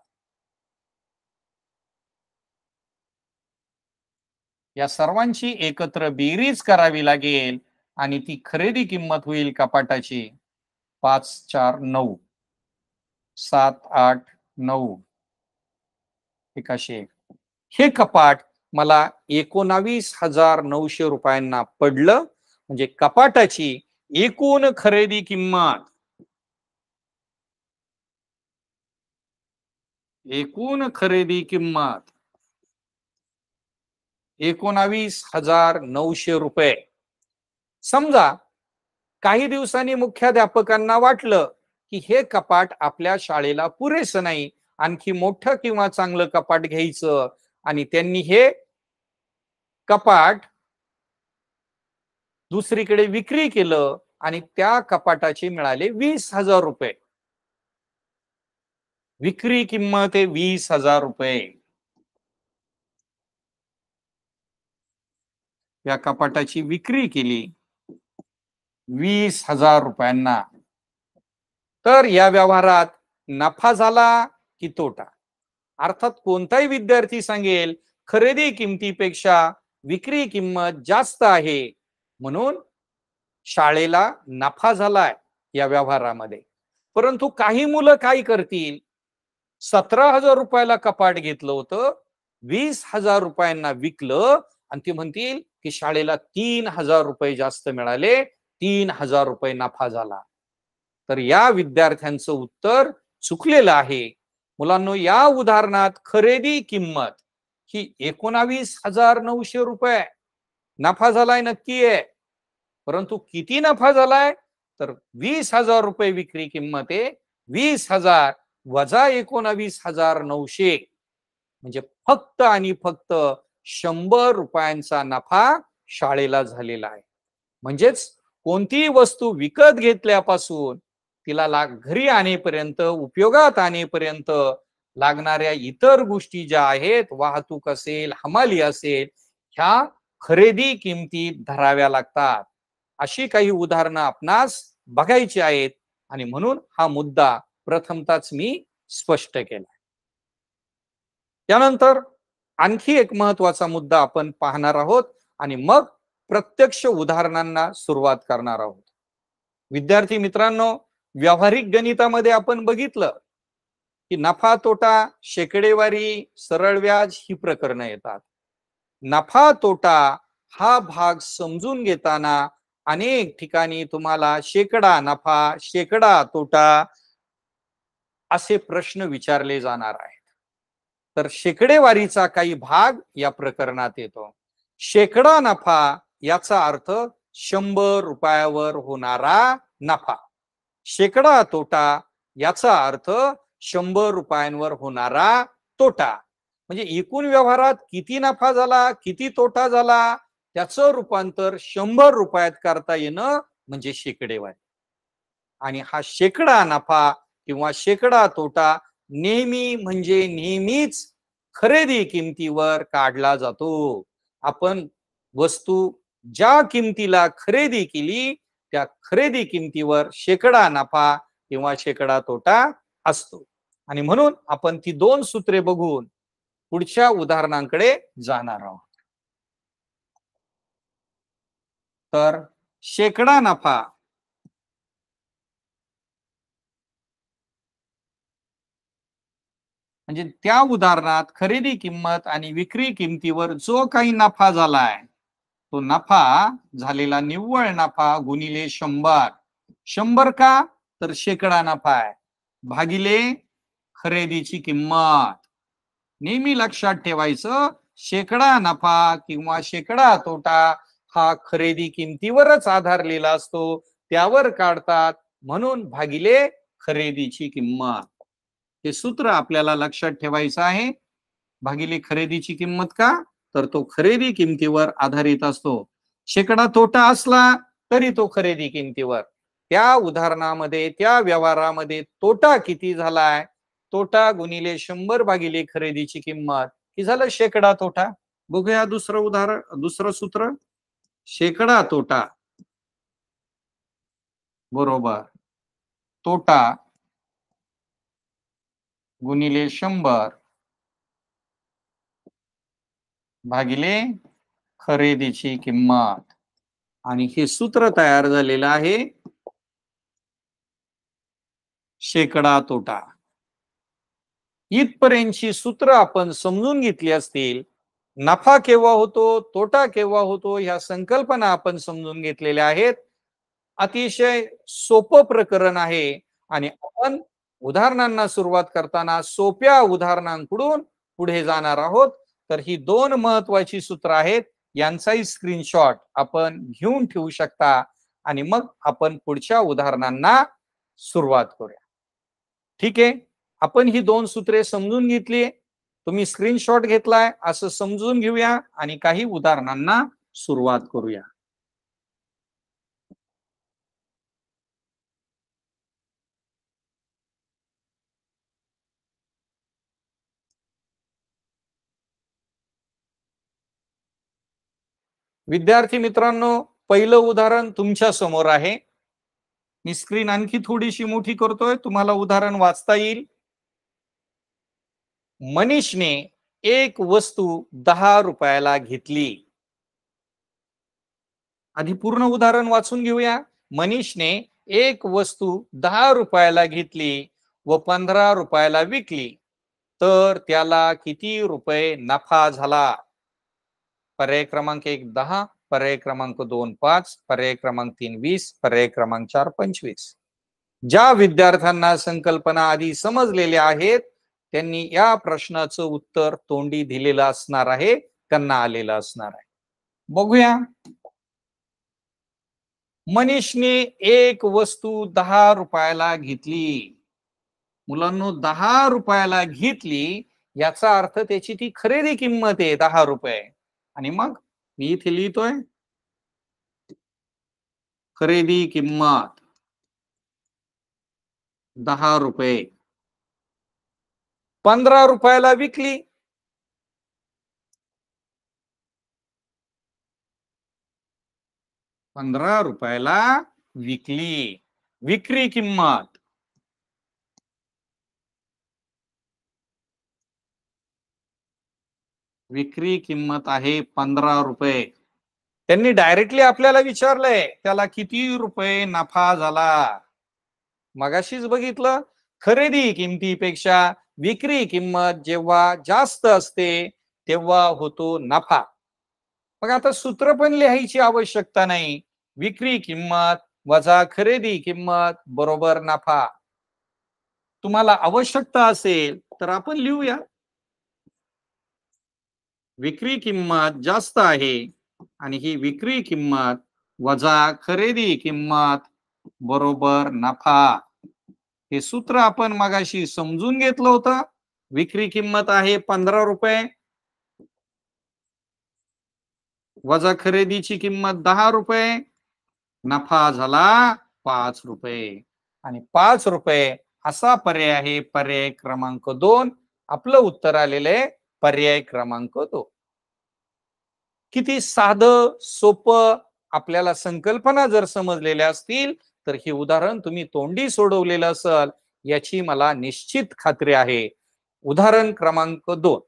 या सर्वांची एकत्र बेरीज करावी लागेल आणि ती खरेदी किंमत होईल कपाटाची पाच चार नऊ सात आठ नऊ एकाशे हे कपाट मला एकोणावीस हजार नऊशे रुपयांना पडलं म्हणजे कपाटाची एकूण खरेदी किंमत एकूण खरेदी किंमत एकोणावीस हजार नऊशे रुपये समजा काही दिवसांनी मुख्याध्यापकांना वाटलं की हे कपाट आपल्या शाळेला पुरेसं नाही आणखी मोठं किंवा चांगलं कपाट घ्यायचं आणि त्यांनी हे कपाट दुसरीकडे विक्री केलं आणि त्या कपाटाचे मिळाले वीस हजार रुपये विक्री किंमत आहे वीस हजार रुपये या कपाटाची विक्री केली वीस हजार रुपयांना तर या व्यवहारात नफा झाला की तोटा अर्थात कोणताही विद्यार्थी सांगेल खरेदी किमतीपेक्षा विक्री किंमत जास्त आहे म्हणून शाळेला नफा झालाय या व्यवहारामध्ये परंतु काही मुलं काय करतील सतरा हजार रुपयाला कपाट घेतलं होतं वीस हजार रुपयांना विकलं आणि ते म्हणतील की शाळेला तीन हजार रुपये जास्त मिळाले तीन हजार रुपये नफा झाला तर या विद्यार्थ्यांचं उत्तर चुकलेलं आहे मुलांना या उदाहरणात खरेदी किंमत ही एकोणावीस हजार नऊशे रुपये नफा झालाय नक्की आहे परंतु किती नफा झालाय तर वीस हजार रुपये विक्री किंमत आहे वीस हजार वजा एकोणावीस हजार नऊशे म्हणजे फक्त आणि फक्त शंभर रुपयांचा नफा शाळेला झालेला आहे म्हणजेच कोणतीही वस्तू विकत घेतल्यापासून तिला लाग घरी आणेपर्यंत उपयोगात आणेपर्यंत लागणाऱ्या इतर गोष्टी ज्या आहेत वाहतूक असेल हमाली असेल ह्या खरेदी किमतीत धराव्या लागतात अशी काही उदाहरणं आपणास बघायची आहेत आणि म्हणून हा मुद्दा प्रथमताच मी स्पष्ट केला त्यानंतर आणखी एक महत्वाचा मुद्दा आपण पाहणार आहोत आणि मग प्रत्यक्ष उदाहरणांना सुरुवात करणार आहोत विद्यार्थी मित्रांनो व्यावहारिक गणितामध्ये आपण बघितलं की नफा तोटा शेकडेवारी सरळ व्याज ही प्रकरणं येतात नफा तोटा हा भाग समजून घेताना अनेक ठिकाणी तुम्हाला शेकडा नफा शेकडा तोटा असे प्रश्न विचारले जाणार आहेत तर शेकडेवारीचा काही भाग या प्रकरणात येतो शेकडा नफा याचा अर्थ शंभर रुपयावर होणारा नफा शेकडा तोटा याचा अर्थ शंभर रुपयांवर होणारा तोटा म्हणजे एकूण व्यवहारात किती नफा झाला किती तोटा झाला त्याचं रूपांतर शंभर रुपयात करता येणं म्हणजे शेकडेवारी आणि हा शेकडा नफा किंवा शेकडा तोटा नेहमी म्हणजे नेहमीच खरेदी किमतीवर काढला जातो आपण वस्तू ज्या किमतीला खरेदी केली त्या खरेदी किमतीवर शेकडा नफा किंवा शेकडा तोटा असतो आणि म्हणून आपण ती दोन सूत्रे बघून पुढच्या उदाहरणांकडे जाणार आहोत तर शेकडा नफा म्हणजे त्या उदाहरणात खरेदी किंमत आणि विक्री किमतीवर जो काही नफा झालाय तो नफा झालेला निव्वळ नफा गुणिले शंभर शंभर का तर शेकडा नफा आहे भागिले खरेदीची किंमत नेहमी लक्षात ठेवायचं शेकडा नफा किंवा शेकडा तोटा हा खरेदी किमतीवरच आधारलेला असतो त्यावर काढतात म्हणून भागिले खरेदीची किंमत हे सूत्र आपल्याला लक्षात ठेवायचं आहे भागिले खरेदीची किंमत का तर तो खरेदी किमतीवर आधारित असतो शेकडा तोटा असला तरी तो खरेदी किमतीवर त्या उदाहरणामध्ये त्या व्यवहारामध्ये तोटा किती झालाय तोटा गुणिले शंभर भागिले खरेदीची किंमत ही झालं शेकडा तोटा बघूया दुसरं उदाहरण दुसरं सूत्र शेकडा तोटा बरोबर तोटा गुणिले शंभर भागिले खरेदीची किंमत आणि हे सूत्र तयार झालेलं आहे शेकडा तोटा इथपर्यंतची सूत्र आपण समजून घेतली असतील नफा केव्हा होतो तोटा केव्हा होतो ह्या संकल्पना आपण समजून घेतलेल्या आहेत अतिशय सोपं प्रकरण आहे आणि आपण उदाहरणांना सुरुवात करताना सोप्या उदाहरणांकडून पुढे जाणार आहोत तर ही दोन महत्वाची सूत्र आहेत यांचाही स्क्रीनशॉट आपण घेऊन ठेवू शकता आणि मग आपण पुढच्या उदाहरणांना सुरुवात करूया ठीक आहे आपण ही दोन सूत्रे समजून घेतली तुम्ही स्क्रीनशॉट घेतलाय असं समजून घेऊया आणि काही उदाहरणांना सुरुवात करूया विद्यार्थी मित्रांनो पहिलं उदाहरण तुमच्या समोर आहे मी स्क्रीन आणखी थोडीशी मोठी करतोय तुम्हाला उदाहरण वाचता येईल मनीषने एक वस्तू दहा रुपयाला घेतली आधी पूर्ण उदाहरण वाचून घेऊया मनीषने एक वस्तू दहा रुपयाला घेतली व पंधरा रुपयाला विकली तर त्याला किती रुपये नफा झाला पर्याय क्रमांक एक दहा पर्याय क्रमांक दोन पाच पर्याय क्रमांक तीन वीस पर्याय क्रमांक चार पंचवीस ज्या विद्यार्थ्यांना संकल्पना आधी समजलेल्या आहेत त्यांनी या प्रश्नाचं उत्तर तोंडी दिलेलं असणार आहे त्यांना आलेलं असणार आहे बघूया मनीषने एक वस्तू दहा रुपयाला घेतली मुलांना दहा रुपयाला घेतली याचा अर्थ त्याची ती खरेदी किंमत आहे दहा रुपये आणि मग मी इथे लिहितोय खरेदी किंमत दहा रुपये पंधरा रुपयाला विकली पंधरा रुपयाला विकली विक्री किंमत विक्री किंमत आहे पंधरा रुपये त्यांनी डायरेक्टली आपल्याला विचारलंय त्याला किती रुपये नफा झाला मगाशीच बघितलं खरेदी किमतीपेक्षा विक्री किंमत जेव्हा जास्त असते तेव्हा होतो नफा मग आता सूत्र पण लिहायची आवश्यकता नाही विक्री किंमत वजा खरेदी किंमत बरोबर नफा तुम्हाला आवश्यकता असेल तर आपण लिहूया विक्री किंमत जास्त आहे आणि ही विक्री किंमत वजा खरेदी किंमत बरोबर नफा हे सूत्र आपण मगाशी समजून घेतलं होतं विक्री किंमत आहे पंधरा रुपये वजा खरेदीची किंमत दहा रुपये नफा झाला पाच रुपये आणि पाच रुपये असा पर्याय आहे पर्याय क्रमांक दोन आपलं उत्तर आलेलं आहे पर्याय क्रमांक दोन किती साध सोप आपल्याला संकल्पना जर समजलेल्या असतील तर हे उदाहरण तुम्ही तोंडी सोडवलेलं असाल याची मला निश्चित खात्री आहे उदाहरण क्रमांक दोन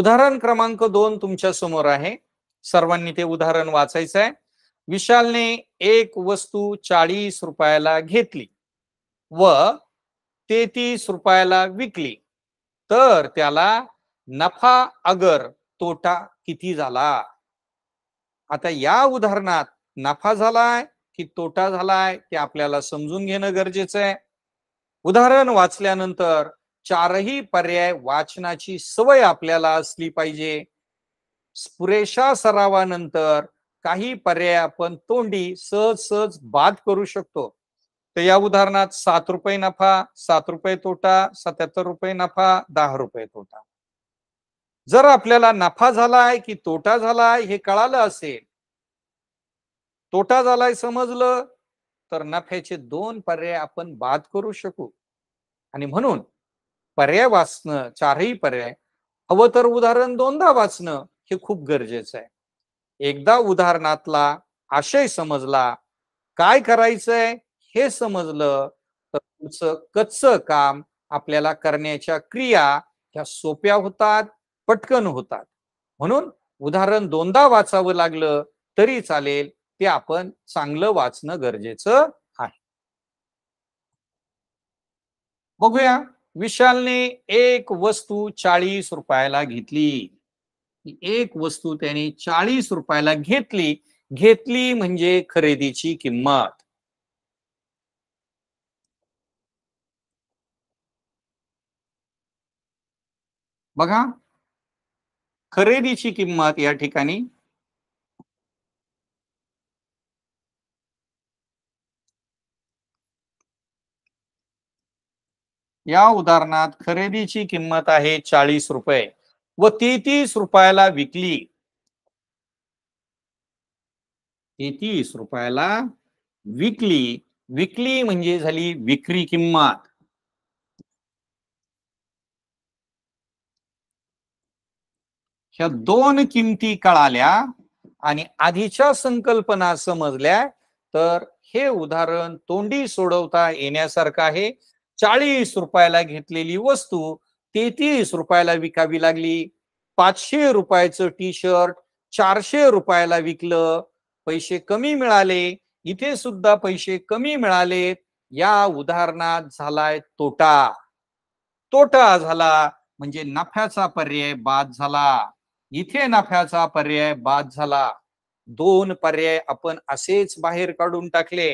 उदाहरण क्रमांक दोन तुमच्या समोर आहे सर्वांनी ते उदाहरण वाचायचं आहे विशालने एक वस्तू चाळीस रुपयाला घेतली व तेहतीस रुपयाला विकली तर त्याला नफा अगर तोटा किती झाला आता या उदाहरणात नफा झालाय की तोटा झालाय ते आपल्याला समजून घेणं गरजेचं आहे उदाहरण वाचल्यानंतर चारही पर्याय वाचनाची सवय आपल्याला असली पाहिजे पुरेशा सरावानंतर काही पर्याय आपण तोंडी सहज सहज बाद करू शकतो तर या उदाहरणात सात रुपये नफा सात रुपये तोटा सत्याहत्तर रुपये नफा दहा रुपये तोटा जर आपल्याला नफा झालाय की तोटा झालाय हे कळालं असेल तोटा झालाय समजलं तर नफ्याचे दोन पर्याय आपण बाद करू शकू आणि म्हणून पर्याय वाचणं चारही पर्याय हवं तर उदाहरण दोनदा वाचणं हे खूप गरजेचं आहे एकदा उदाहरणातला आशय समजला काय करायचंय हे समजलं तर तुमचं कच्च काम आपल्याला करण्याच्या क्रिया ह्या सोप्या होतात पटकन होतात म्हणून उदाहरण दोनदा वाचावं लागलं तरी चालेल ते आपण चांगलं वाचणं गरजेचं आहे बघूया विशालने एक वस्तू चाळीस रुपयाला घेतली एक वस्तू त्याने चाळीस रुपयाला घेतली घेतली म्हणजे खरेदीची किंमत बघा खरेदीची किंमत या ठिकाणी या उदाहरणात खरेदीची किंमत आहे चाळीस रुपये व ती तीस रुपयाला विकली तीस रुपयाला विकली विकली म्हणजे झाली विक्री किंमत ह्या दोन किमती कळाल्या आणि आधीच्या संकल्पना समजल्या तर हे उदाहरण तोंडी सोडवता येण्यासारखं आहे चाळीस रुपयाला घेतलेली वस्तू तेहतीस रुपयाला विकावी लागली पाचशे रुपयाचं टी शर्ट चारशे रुपयाला विकलं पैसे कमी मिळाले इथे सुद्धा पैसे कमी मिळाले या उदाहरणात झालाय तोटा तोटा झाला म्हणजे नफ्याचा पर्याय बाद झाला इथे नफ्याचा पर्याय बाद झाला दोन पर्याय आपण असेच बाहेर काढून टाकले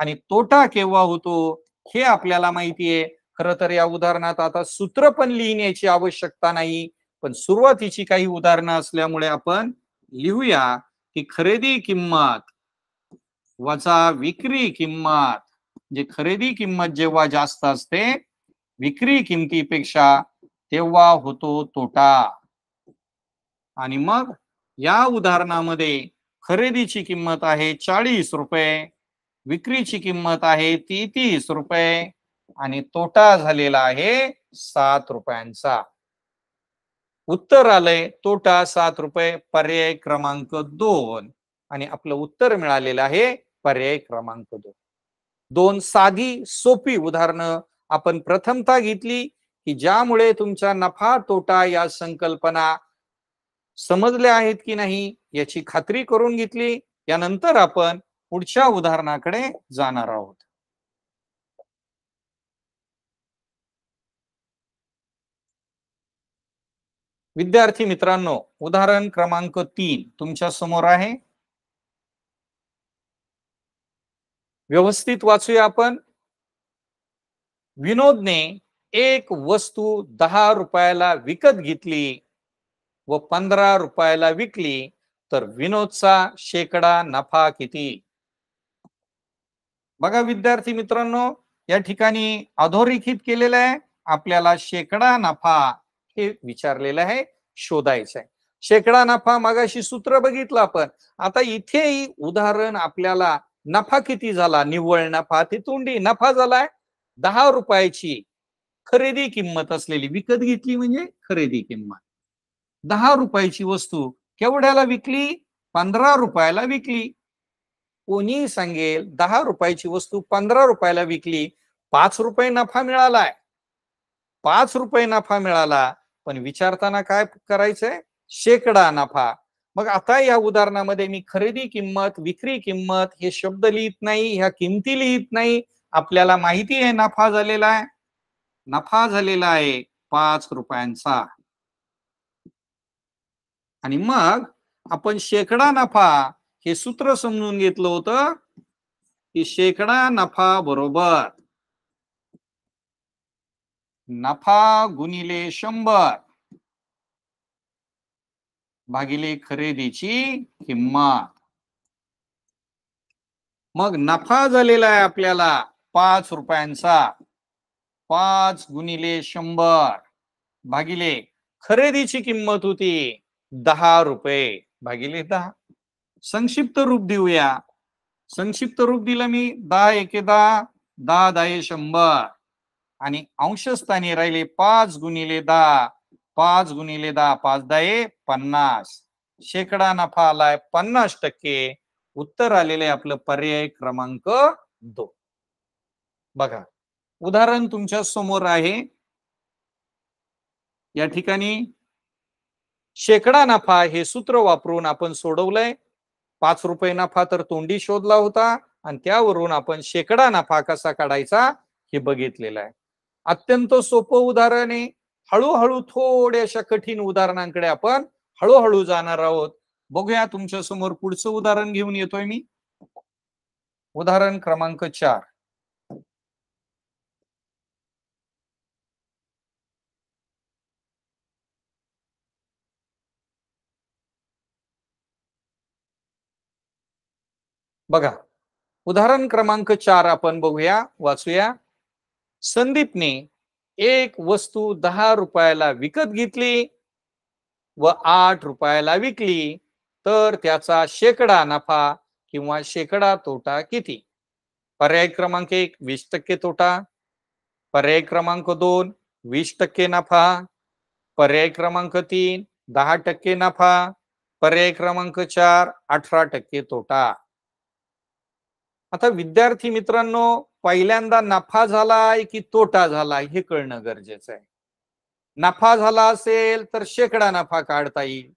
आणि तोटा केव्हा होतो हे आपल्याला माहितीये खर तर या उदाहरणात आता सूत्र पण लिहिण्याची आवश्यकता नाही पण सुरुवातीची काही उदाहरणं असल्यामुळे आपण लिहूया की खरेदी किंमत वजा विक्री किंमत जे म्हणजे खरेदी किंमत जेव्हा जास्त असते विक्री किमतीपेक्षा तेव्हा होतो तोटा आणि मग या उदाहरणामध्ये खरेदीची किंमत आहे चाळीस रुपये विक्रीची किंमत आहे ती तीस रुपये आणि तोटा झालेला आहे सात रुपयांचा उत्तर आलंय तोटा सात रुपये पर्याय क्रमांक दोन आणि आपलं उत्तर मिळालेलं आहे पर्याय क्रमांक दोन दोन साधी सोपी उदाहरणं आपण प्रथमता घेतली की ज्यामुळे तुमचा नफा तोटा या संकल्पना समजल्या आहेत की नाही याची खात्री करून घेतली यानंतर आपण पुढच्या उदाहरणाकडे जाणार आहोत विद्यार्थी मित्रांनो उदाहरण क्रमांक तीन तुमच्या समोर आहे व्यवस्थित वाचूया आपण विनोदने एक वस्तू दहा रुपयाला विकत घेतली व पंधरा रुपयाला विकली तर विनोदचा शेकडा नफा किती बघा विद्यार्थी मित्रांनो या ठिकाणी अधोरेखित केलेलं आहे आपल्याला शेकडा नफा हे विचारलेलं आहे शोधायचं आहे शेकडा नफा मागाशी सूत्र बघितलं आपण आता इथेही उदाहरण आपल्याला नफा किती झाला निव्वळ नफा ते तोंडी नफा झालाय दहा रुपयाची खरेदी किंमत असलेली विकत घेतली म्हणजे खरेदी किंमत दहा रुपयाची वस्तू केवढ्याला विकली पंधरा रुपयाला विकली कोणी सांगेल दहा रुपयाची वस्तू पंधरा रुपयाला विकली पाच रुपये नफा मिळालाय पाच रुपये नफा मिळाला पण विचारताना काय करायचंय शेकडा नफा मग आता या उदाहरणामध्ये मी खरेदी किंमत विक्री किंमत हे शब्द लिहित नाही ह्या किमती लिहित नाही आपल्याला माहिती आहे नफा झालेला आहे नफा झालेला आहे पाच रुपयांचा आणि मग आपण शेकडा नफा हे सूत्र समजून घेतलं होतं की शेकडा नफा बरोबर नफा गुणिले शंभर भागिले खरेदीची किंमत मग नफा झालेला आहे आपल्याला पाच रुपयांचा पाच गुणिले शंभर भागिले खरेदीची किंमत होती दहा रुपये भागिले दहा संक्षिप्त रूप देऊया संक्षिप्त रूप दिलं मी दहा एके दहा दहा दहा शंभर आणि अंशस्थानी राहिले पाच गुणिले दहा पाच गुणिले दहा पाच दहा पन्नास शेकडा नफा आलाय पन्नास टक्के उत्तर आलेले आपलं पर्याय क्रमांक दोन बघा उदाहरण तुमच्या समोर आहे या ठिकाणी शेकडा नफा हे सूत्र वापरून आपण सोडवलंय पाच रुपये नफा तर तोंडी शोधला होता आणि त्यावरून आपण शेकडा नफा कसा काढायचा हे बघितलेलं आहे अत्यंत सोपं उदाहरण आहे हळूहळू थोड्याशा कठीण उदाहरणांकडे आपण हळूहळू जाणार आहोत बघूया तुमच्या समोर पुढचं उदाहरण घेऊन येतोय मी उदाहरण क्रमांक चार बघा उदाहरण क्रमांक चार आपण बघूया वाचूया संदीपने एक वस्तू दहा रुपयाला विकत घेतली व आठ रुपयाला विकली तर त्याचा शेकडा नफा किंवा शेकडा तोटा किती पर्याय क्रमांक एक वीस टक्के तोटा पर्याय क्रमांक दोन वीस टक्के नफा पर्याय क्रमांक तीन दहा टक्के नफा पर्याय क्रमांक चार अठरा टक्के तोटा आता विद्यार्थी मित्रांनो पहिल्यांदा नफा झालाय की तोटा झालाय हे कळणं गरजेचं आहे नफा झाला असेल तर शेकडा नफा काढता येईल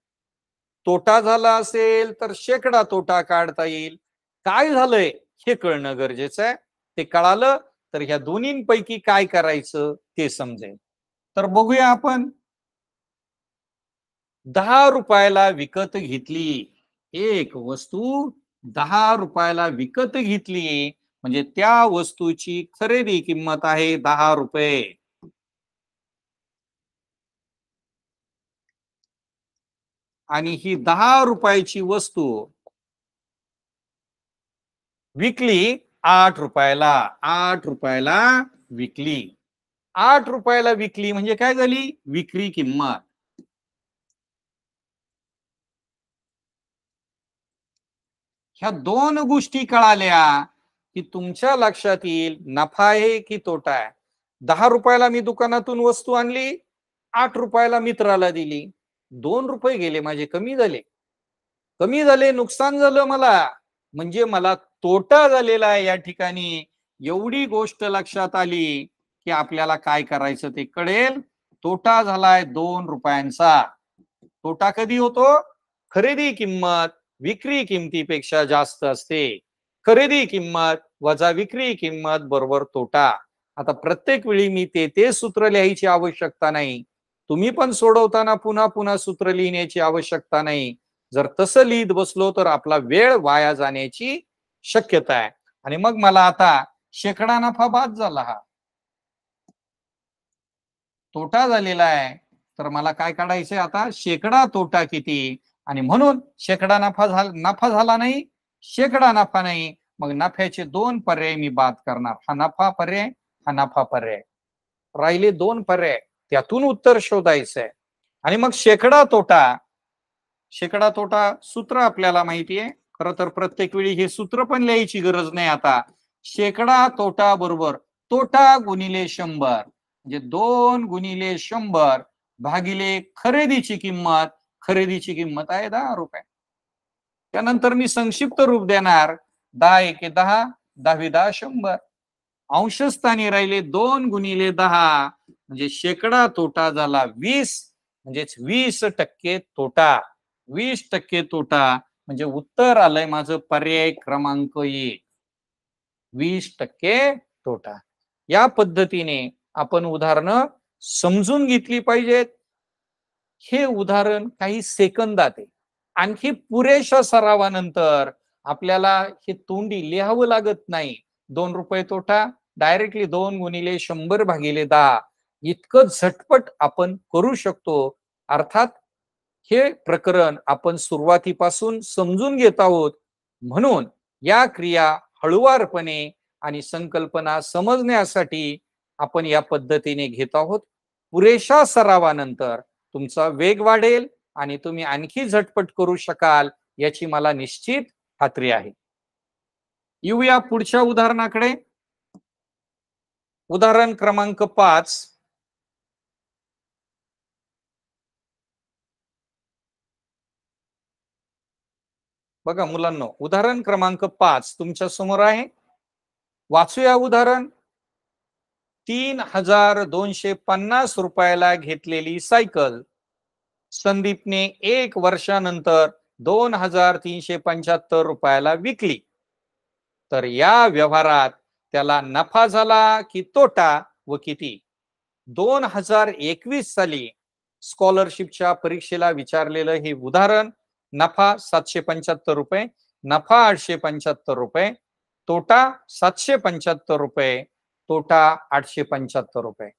तोटा झाला असेल तर शेकडा तोटा काढता येईल काय झालंय हे कळणं गरजेचं आहे ते कळालं तर ह्या दोन्हींपैकी काय करायचं ते समजेल तर बघूया आपण दहा रुपयाला विकत घेतली एक वस्तू दहा रुपयाला विकत घेतली म्हणजे त्या वस्तूची खरेदी किंमत आहे दहा रुपये आणि ही दहा रुपयाची वस्तू विकली आठ रुपयाला आठ रुपयाला विकली आठ रुपयाला विकली म्हणजे काय झाली विक्री किंमत ह्या दोन गोष्टी कळाल्या की तुमच्या लक्षात येईल नफा आहे की तोटा आहे दहा रुपयाला मी दुकानातून वस्तू आणली आठ रुपयाला मित्राला दिली दोन रुपये गेले माझे कमी झाले कमी झाले नुकसान झालं मला म्हणजे मला तोटा झालेला आहे या ठिकाणी एवढी गोष्ट लक्षात आली की आपल्याला काय करायचं ते कळेल तोटा झालाय दोन रुपयांचा तोटा कधी होतो खरेदी किंमत विक्री किमतीपेक्षा जास्त असते खरेदी किंमत वजा विक्री किंमत बरोबर तोटा आता प्रत्येक वेळी मी ते ते सूत्र लिहायची आवश्यकता नाही तुम्ही पण सोडवताना पुन्हा पुन्हा सूत्र लिहिण्याची आवश्यकता नाही जर तसं लिहित बसलो तर आपला वेळ वाया जाण्याची शक्यता आहे आणि मग मला आता शेकडा नफा बाद झाला हा तोटा झालेला आहे तर मला काय काढायचंय आता शेकडा तोटा किती आणि म्हणून शेकडा नफा झाला नफा झाला नाही शेकडा नफा नाही मग नफ्याचे दोन पर्याय मी बाद करणार हा नफा पर्याय हा नफा पर्याय राहिले दोन पर्याय त्यातून उत्तर शोधायचंय आणि मग शेकडा तोटा शेकडा तोटा सूत्र आपल्याला माहितीये खर तर प्रत्येक वेळी हे सूत्र पण लिहायची गरज नाही आता शेकडा तोटा बरोबर तोटा गुणिले शंभर म्हणजे दोन गुणिले शंभर भागिले खरेदीची किंमत खरेदीची किंमत आहे दहा रुपये त्यानंतर मी संक्षिप्त रूप देणार दहा एके दहा दहावी दहा शंभर अंशस्थानी राहिले दोन गुणिले दहा म्हणजे शेकडा तोटा झाला वीस म्हणजेच वीस टक्के तोटा वीस टक्के तोटा म्हणजे उत्तर आलंय माझं पर्याय क्रमांक एक वीस टक्के तोटा या पद्धतीने आपण उदाहरण समजून घेतली पाहिजेत हे उदाहरण काही सेकंदात आहे आणखी पुरेशा सरावानंतर आपल्याला हे तोंडी लिहावं लागत नाही दोन रुपये तोटा डायरेक्टली दोन गुणिले शंभर भागिले दहा इतकं झटपट आपण करू शकतो अर्थात हे प्रकरण आपण सुरुवातीपासून समजून घेत आहोत म्हणून या क्रिया हळुवारपणे आणि संकल्पना समजण्यासाठी आपण या पद्धतीने घेत आहोत पुरेशा सरावानंतर तुमचा वेग वाढेल आणि तुम्ही आणखी झटपट करू शकाल याची मला निश्चित खात्री आहे येऊया पुढच्या उदाहरणाकडे उदाहरण क्रमांक पाच बघा मुलांना उदाहरण क्रमांक पाच तुमच्या समोर आहे वाचूया उदाहरण तीन हजार दोनशे पन्नास रुपयाला घेतलेली सायकल संदीपने एक वर्षानंतर दोन हजार तीनशे पंच्याहत्तर रुपयाला विकली तर या व्यवहारात त्याला नफा झाला की तोटा व किती दोन हजार एकवीस साली स्कॉलरशिपच्या परीक्षेला विचारलेलं हे उदाहरण नफा सातशे पंच्याहत्तर रुपये नफा आठशे पंच्याहत्तर रुपये तोटा सातशे पंच्याहत्तर रुपये तोटा आठशे पंचाहत्तर रुपये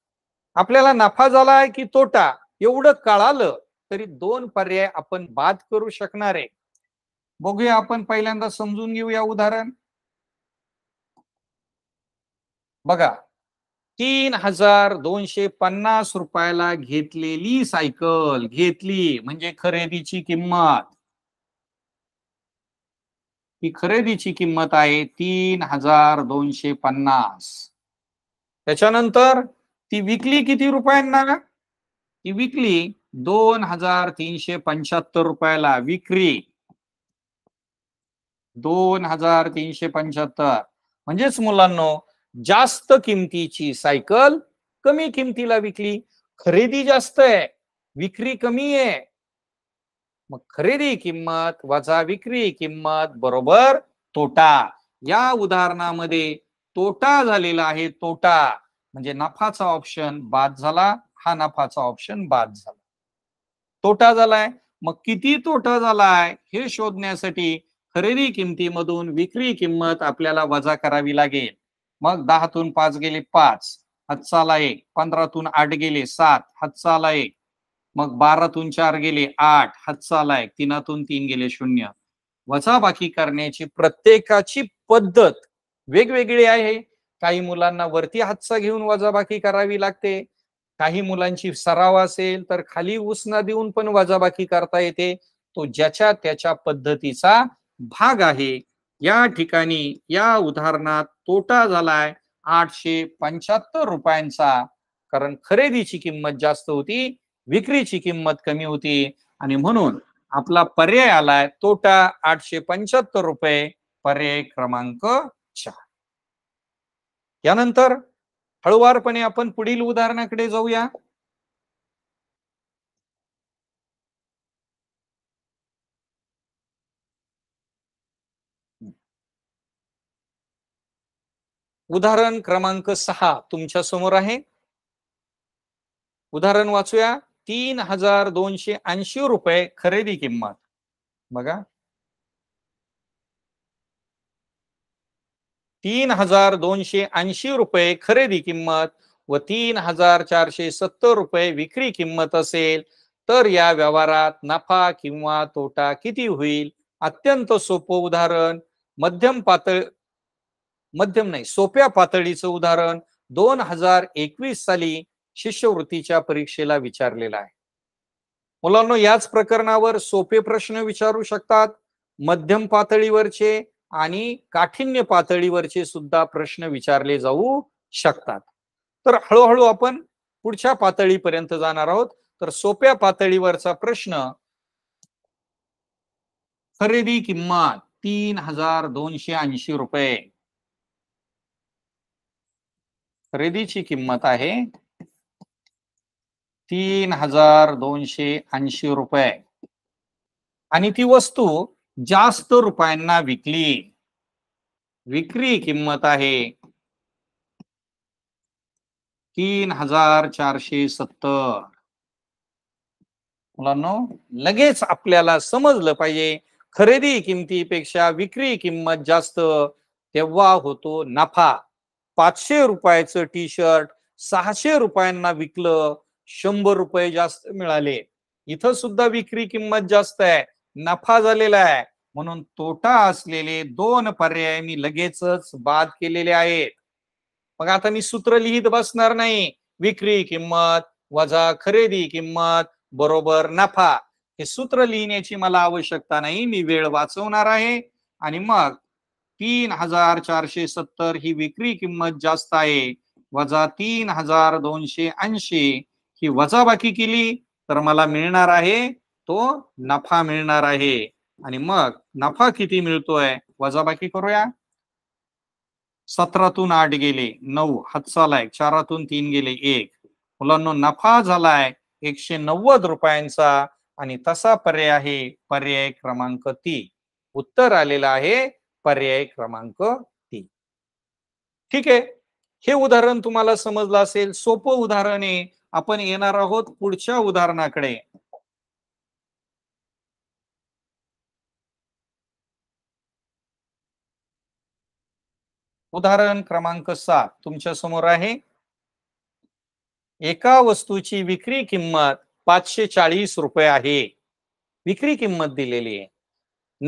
आपल्याला नफा झाला की तोटा एवढं कळालं तरी दोन पर्याय आपण बाद करू शकणार आहे बघूया आपण पहिल्यांदा समजून घेऊया उदाहरण बघा तीन हजार दोनशे पन्नास रुपयाला घेतलेली सायकल घेतली म्हणजे खरेदीची किंमत ही खरेदीची किंमत आहे तीन हजार दोनशे पन्नास त्याच्यानंतर ती विकली किती रुपयांना ती विकली दोन हजार तीनशे पंच्याहत्तर रुपयाला विक्री दोन हजार तीनशे पंच्याहत्तर म्हणजेच मुलांना जास्त किमतीची सायकल कमी किमतीला विकली खरेदी जास्त आहे विक्री कमी आहे मग खरेदी किंमत वजा विक्री किंमत बरोबर तोटा या उदाहरणामध्ये तोटा झालेला आहे तोटा म्हणजे नफाचा ऑप्शन बाद झाला हा नफाचा ऑप्शन बाद झाला तोटा झालाय मग किती तोटा झालाय हे शोधण्यासाठी खरेदी किमतीमधून विक्री किंमत आपल्याला वजा करावी लागेल मग दहातून पाच गेले पाच हातचाला एक पंधरातून आठ गेले सात हातचाला एक मग बारातून चार गेले आठ हातचाला एक तीनातून तीन गेले शून्य वजाबाकी करण्याची प्रत्येकाची पद्धत वेगवेगळे आहे काही मुलांना वरती हातचा घेऊन वजाबाकी करावी लागते काही मुलांची सराव असेल तर खाली उसना देऊन पण वजाबाकी करता येते तो ज्याच्या त्याच्या पद्धतीचा भाग आहे या ठिकाणी या उदाहरणात तोटा झालाय आठशे पंच्याहत्तर रुपयांचा कारण खरेदीची किंमत जास्त होती विक्रीची किंमत कमी होती आणि म्हणून आपला पर्याय आलाय तोटा आठशे पंच्याहत्तर रुपये पर्याय क्रमांक यानंतर हळुवारपणे आपण पुढील उदाहरणाकडे जाऊया उदाहरण क्रमांक सहा तुमच्या समोर आहे उदाहरण वाचूया तीन हजार दोनशे ऐंशी रुपये खरेदी किंमत बघा तीन हजार दोनशे ऐंशी रुपये खरेदी किंमत व तीन हजार चारशे सत्तर रुपये विक्री किंमत असेल तर या व्यवहारात नफा किंवा तोटा किती होईल अत्यंत सोपं उदाहरण मध्यम पातळ मध्यम नाही सोप्या पातळीचं उदाहरण दोन हजार एकवीस साली शिष्यवृत्तीच्या परीक्षेला विचारलेलं आहे मुलांना याच प्रकरणावर सोपे प्रश्न विचारू शकतात मध्यम पातळीवरचे आणि काठिण्य पातळीवरचे सुद्धा प्रश्न विचारले जाऊ शकतात तर हळूहळू आपण पुढच्या पातळीपर्यंत जाणार आहोत तर सोप्या पातळीवरचा प्रश्न खरेदी किंमत तीन हजार दोनशे ऐंशी रुपये खरेदीची किंमत आहे तीन हजार दोनशे ऐंशी रुपये आणि ती वस्तू जास्त रुपयांना विकली विक्री किंमत आहे तीन हजार चारशे सत्तर मुलांना लगेच आपल्याला समजलं पाहिजे खरेदी किमतीपेक्षा विक्री किंमत जास्त तेव्हा होतो नफा पाचशे रुपयाचं टी शर्ट सहाशे रुपयांना विकलं शंभर रुपये जास्त मिळाले इथं सुद्धा विक्री किंमत जास्त आहे नफा झालेला आहे म्हणून तोटा असलेले दोन पर्याय मी लगेचच बाद केलेले आहेत मग आता मी सूत्र लिहित बसणार नाही विक्री किंमत वजा खरेदी किंमत बरोबर नफा हे सूत्र लिहिण्याची मला आवश्यकता नाही मी वेळ वाचवणार आहे आणि मग तीन हजार चारशे सत्तर ही विक्री किंमत जास्त आहे वजा तीन हजार दोनशे ऐंशी ही वजाबाकी केली तर मला मिळणार आहे तो नफा मिळणार आहे आणि मग नफा किती मिळतोय वजाबाकी करूया सतरातून आठ गेले नऊ हातचालाय चारातून तीन गेले एक मुलांना नफा झालाय एकशे नव्वद रुपयांचा आणि तसा पर्याय आहे पर्याय क्रमांक तीन उत्तर आलेला आहे पर्याय क्रमांक तीन ठीक आहे हे उदाहरण तुम्हाला समजलं असेल सोपं उदाहरण आहे आपण येणार आहोत पुढच्या उदाहरणाकडे उदाहरण क्रमांक सात तुमच्या समोर आहे एका वस्तूची विक्री किंमत पाचशे चाळीस रुपये आहे विक्री किंमत दिलेली आहे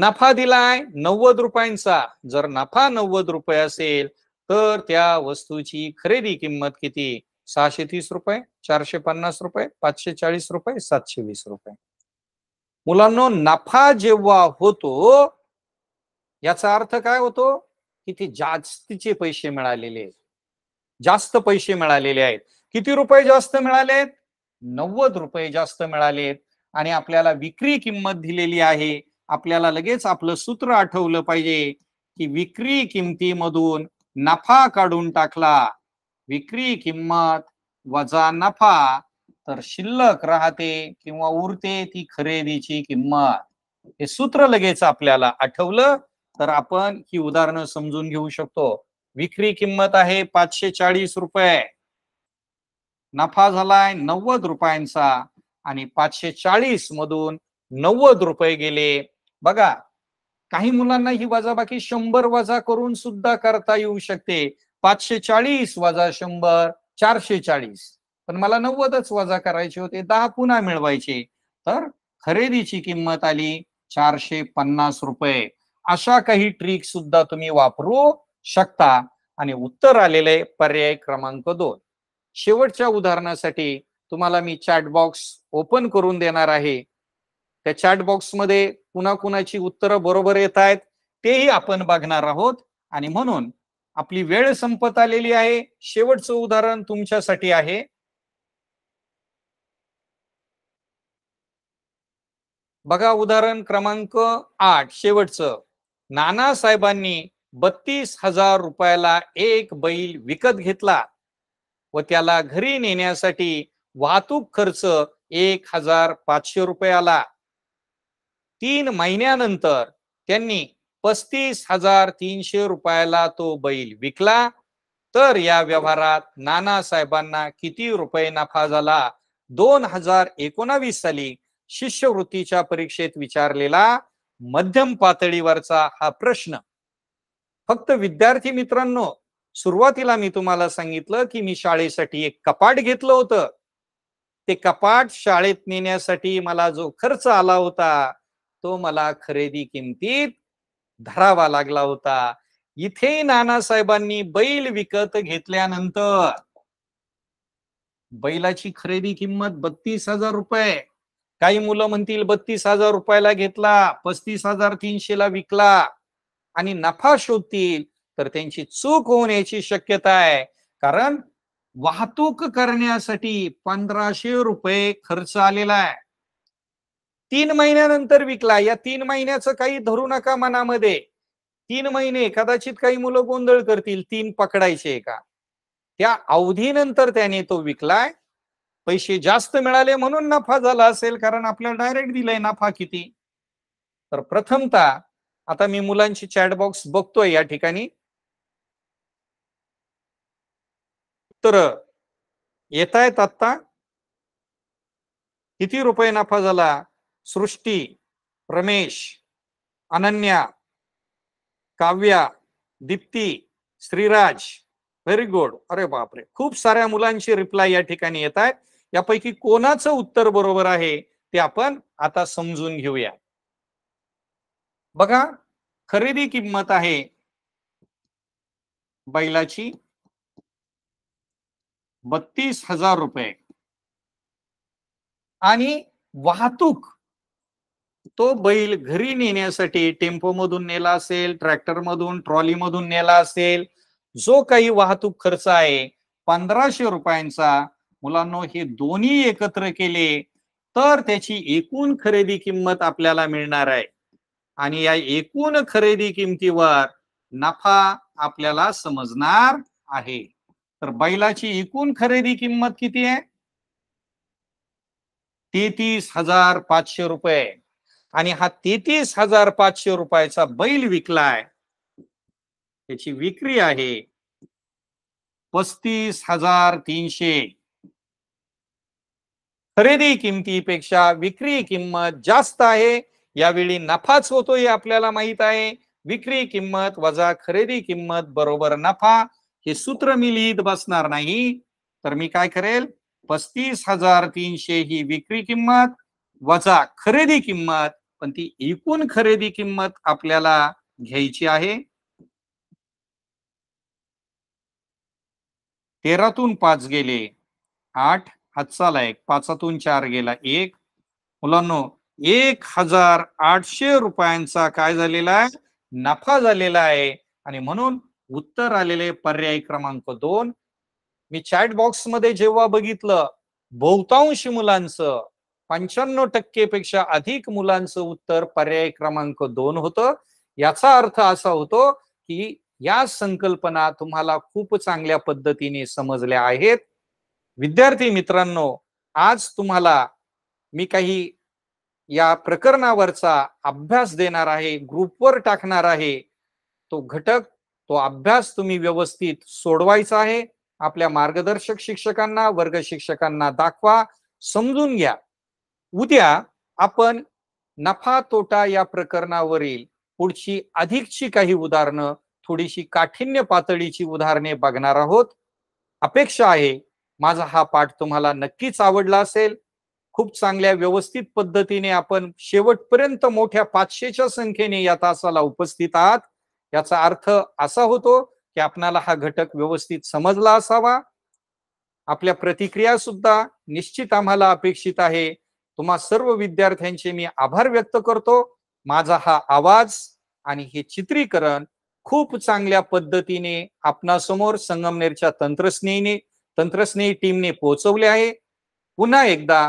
नफा दिलाय नव्वद रुपयांचा जर नफा नव्वद रुपये असेल तर त्या वस्तूची खरेदी किंमत किती सहाशे तीस रुपये चारशे पन्नास रुपये पाचशे चाळीस रुपये सातशे वीस रुपये मुलांना नफा जेव्हा होतो याचा अर्थ काय होतो किती जास्तीचे पैसे मिळालेले आहेत जास्त पैसे मिळालेले आहेत किती रुपये जास्त मिळाले आहेत नव्वद रुपये जास्त मिळाले आणि आपल्याला विक्री किंमत दिलेली आहे आपल्याला लगेच आपलं सूत्र आठवलं पाहिजे की विक्री किमतीमधून नफा काढून टाकला विक्री किंमत वजा नफा तर शिल्लक राहते किंवा उरते ती खरेदीची किंमत हे सूत्र लगेच आपल्याला आठवलं तर आपण ही उदाहरणं समजून घेऊ शकतो विक्री किंमत आहे पाचशे चाळीस रुपये नफा झालाय नव्वद रुपयांचा आणि पाचशे चाळीस मधून नव्वद रुपये गेले बघा काही मुलांना ही वजाबाकी शंभर वजा करून सुद्धा करता येऊ शकते पाचशे चाळीस वजा शंभर चारशे चाळीस पण मला नव्वदच वजा करायचे होते दहा पुन्हा मिळवायचे तर खरेदीची किंमत आली चारशे पन्नास रुपये अशा काही ट्रिक सुद्धा तुम्ही वापरू शकता आणि उत्तर आलेलं आहे पर्याय क्रमांक दोन शेवटच्या उदाहरणासाठी तुम्हाला मी चॅट बॉक्स ओपन करून देणार आहे त्या चॅट बॉक्समध्ये कुणा कुणाची उत्तरं बरोबर येत आहेत तेही आपण बघणार आहोत आणि म्हणून आपली वेळ संपत आलेली आहे शेवटचं उदाहरण तुमच्यासाठी आहे बघा उदाहरण क्रमांक आठ शेवटचं नानासाहेबांनी बत्तीस हजार रुपयाला एक बैल विकत घेतला व त्याला घरी नेण्यासाठी वाहतूक खर्च एक हजार पाचशे रुपये आला तीन महिन्यानंतर त्यांनी पस्तीस हजार तीनशे रुपयाला तो बैल विकला तर या व्यवहारात नानासाहेबांना किती रुपये नफा झाला दोन हजार एकोणावीस साली शिष्यवृत्तीच्या परीक्षेत विचारलेला मध्यम पातळीवरचा हा प्रश्न फक्त विद्यार्थी मित्रांनो सुरुवातीला मी तुम्हाला सांगितलं की मी शाळेसाठी एक कपाट घेतलं होतं ते कपाट शाळेत नेण्यासाठी मला जो खर्च आला होता तो मला खरेदी किमतीत धरावा लागला होता इथे नानासाहेबांनी बैल विकत घेतल्यानंतर बैलाची खरेदी किंमत बत्तीस हजार रुपये काही मुलं म्हणतील बत्तीस हजार रुपयाला घेतला पस्तीस हजार तीनशे ला विकला आणि नफा शोधतील तर त्यांची चूक होण्याची शक्यता आहे कारण वाहतूक करण्यासाठी पंधराशे रुपये खर्च आलेला आहे तीन महिन्यानंतर विकला या तीन महिन्याचं काही धरू नका मनामध्ये तीन महिने कदाचित काही मुलं गोंधळ करतील तीन पकडायचे का त्या अवधीनंतर त्याने तो विकलाय पैसे जास्त मिळाले म्हणून नफा झाला असेल कारण आपल्याला डायरेक्ट दिलाय नफा किती तर प्रथमता आता मी मुलांची चॅटबॉक्स बघतोय या ठिकाणी तर येत आहेत आत्ता किती रुपये नफा झाला सृष्टी रमेश अनन्या काव्या दीप्ती श्रीराज व्हेरी गुड अरे बापरे खूप साऱ्या मुलांची रिप्लाय या ठिकाणी येत आहेत यापैकी कोणाचं उत्तर बरोबर आहे ते आपण आता समजून घेऊया बघा खरेदी किंमत आहे बैलाची बत्तीस हजार रुपये आणि वाहतूक तो बैल घरी नेण्यासाठी टेम्पो मधून नेला असेल ट्रॅक्टर मधून ट्रॉली मधून नेला असेल जो काही वाहतूक खर्च आहे पंधराशे रुपयांचा मुलांनो हे दोन्ही एकत्र केले तर त्याची एकूण खरेदी किंमत आपल्याला मिळणार आहे आणि या एकूण खरेदी किमतीवर नफा आपल्याला समजणार आहे तर बैलाची एकूण खरेदी किंमत किती आहे तेहतीस हजार पाचशे रुपये आणि हा तेहतीस हजार पाचशे रुपयाचा बैल विकलाय त्याची विक्री आहे पस्तीस हजार तीनशे खरेदी किमतीपेक्षा विक्री किंमत जास्त आहे यावेळी नफाच होतो हे आपल्याला माहित आहे विक्री किंमत वजा खरेदी किंमत बरोबर नफा हे सूत्र मी लिहित बसणार नाही तर मी काय करेल पस्तीस हजार तीनशे ही विक्री किंमत वजा खरेदी किंमत पण ती एकूण खरेदी किंमत आपल्याला घ्यायची आहे तेरातून पाच गेले आठ हातचाला एक पाचातून चार गेला एक मुलांनो एक हजार आठशे रुपयांचा काय झालेला आहे नफा झालेला आहे आणि म्हणून उत्तर आलेले पर्याय क्रमांक दोन मी चॅट बॉक्स मध्ये जेव्हा बघितलं बहुतांश मुलांचं पंच्याण्णव टक्के पेक्षा अधिक मुलांचं उत्तर पर्याय क्रमांक दोन होत याचा अर्थ असा होतो की या संकल्पना तुम्हाला खूप चांगल्या पद्धतीने समजल्या आहेत विद्यार्थी मित्रांनो आज तुम्हाला मी काही या प्रकरणावरचा अभ्यास देणार आहे ग्रुपवर टाकणार आहे तो घटक तो अभ्यास तुम्ही व्यवस्थित सोडवायचा आहे आपल्या मार्गदर्शक शिक्षकांना वर्ग शिक्षकांना दाखवा समजून घ्या उद्या आपण नफा तोटा या प्रकरणावरील पुढची अधिकची काही उदाहरणं थोडीशी काठिण्य पातळीची उदाहरणे बघणार आहोत अपेक्षा आहे माझा हा पाठ तुम्हाला नक्कीच आवडला असेल खूप चांगल्या व्यवस्थित पद्धतीने आपण शेवटपर्यंत मोठ्या पाचशेच्या संख्येने या तासाला उपस्थित आहात याचा अर्थ असा होतो की आपणाला हा घटक व्यवस्थित समजला असावा आपल्या प्रतिक्रिया सुद्धा निश्चित आम्हाला अपेक्षित आहे तुम्हा सर्व विद्यार्थ्यांचे मी आभार व्यक्त करतो माझा हा आवाज आणि हे चित्रीकरण खूप चांगल्या पद्धतीने आपणासमोर संगमनेरच्या तंत्रज्ञेने तंत्रस्नेही टीमने पोहोचवले आहे पुन्हा एकदा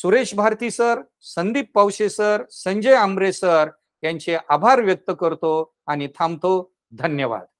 Suresh Bharati sir Sandeep Pawshe sir Sanjay Ambare sir यांचे आभार व्यक्त करतो आणि थांबतो धन्यवाद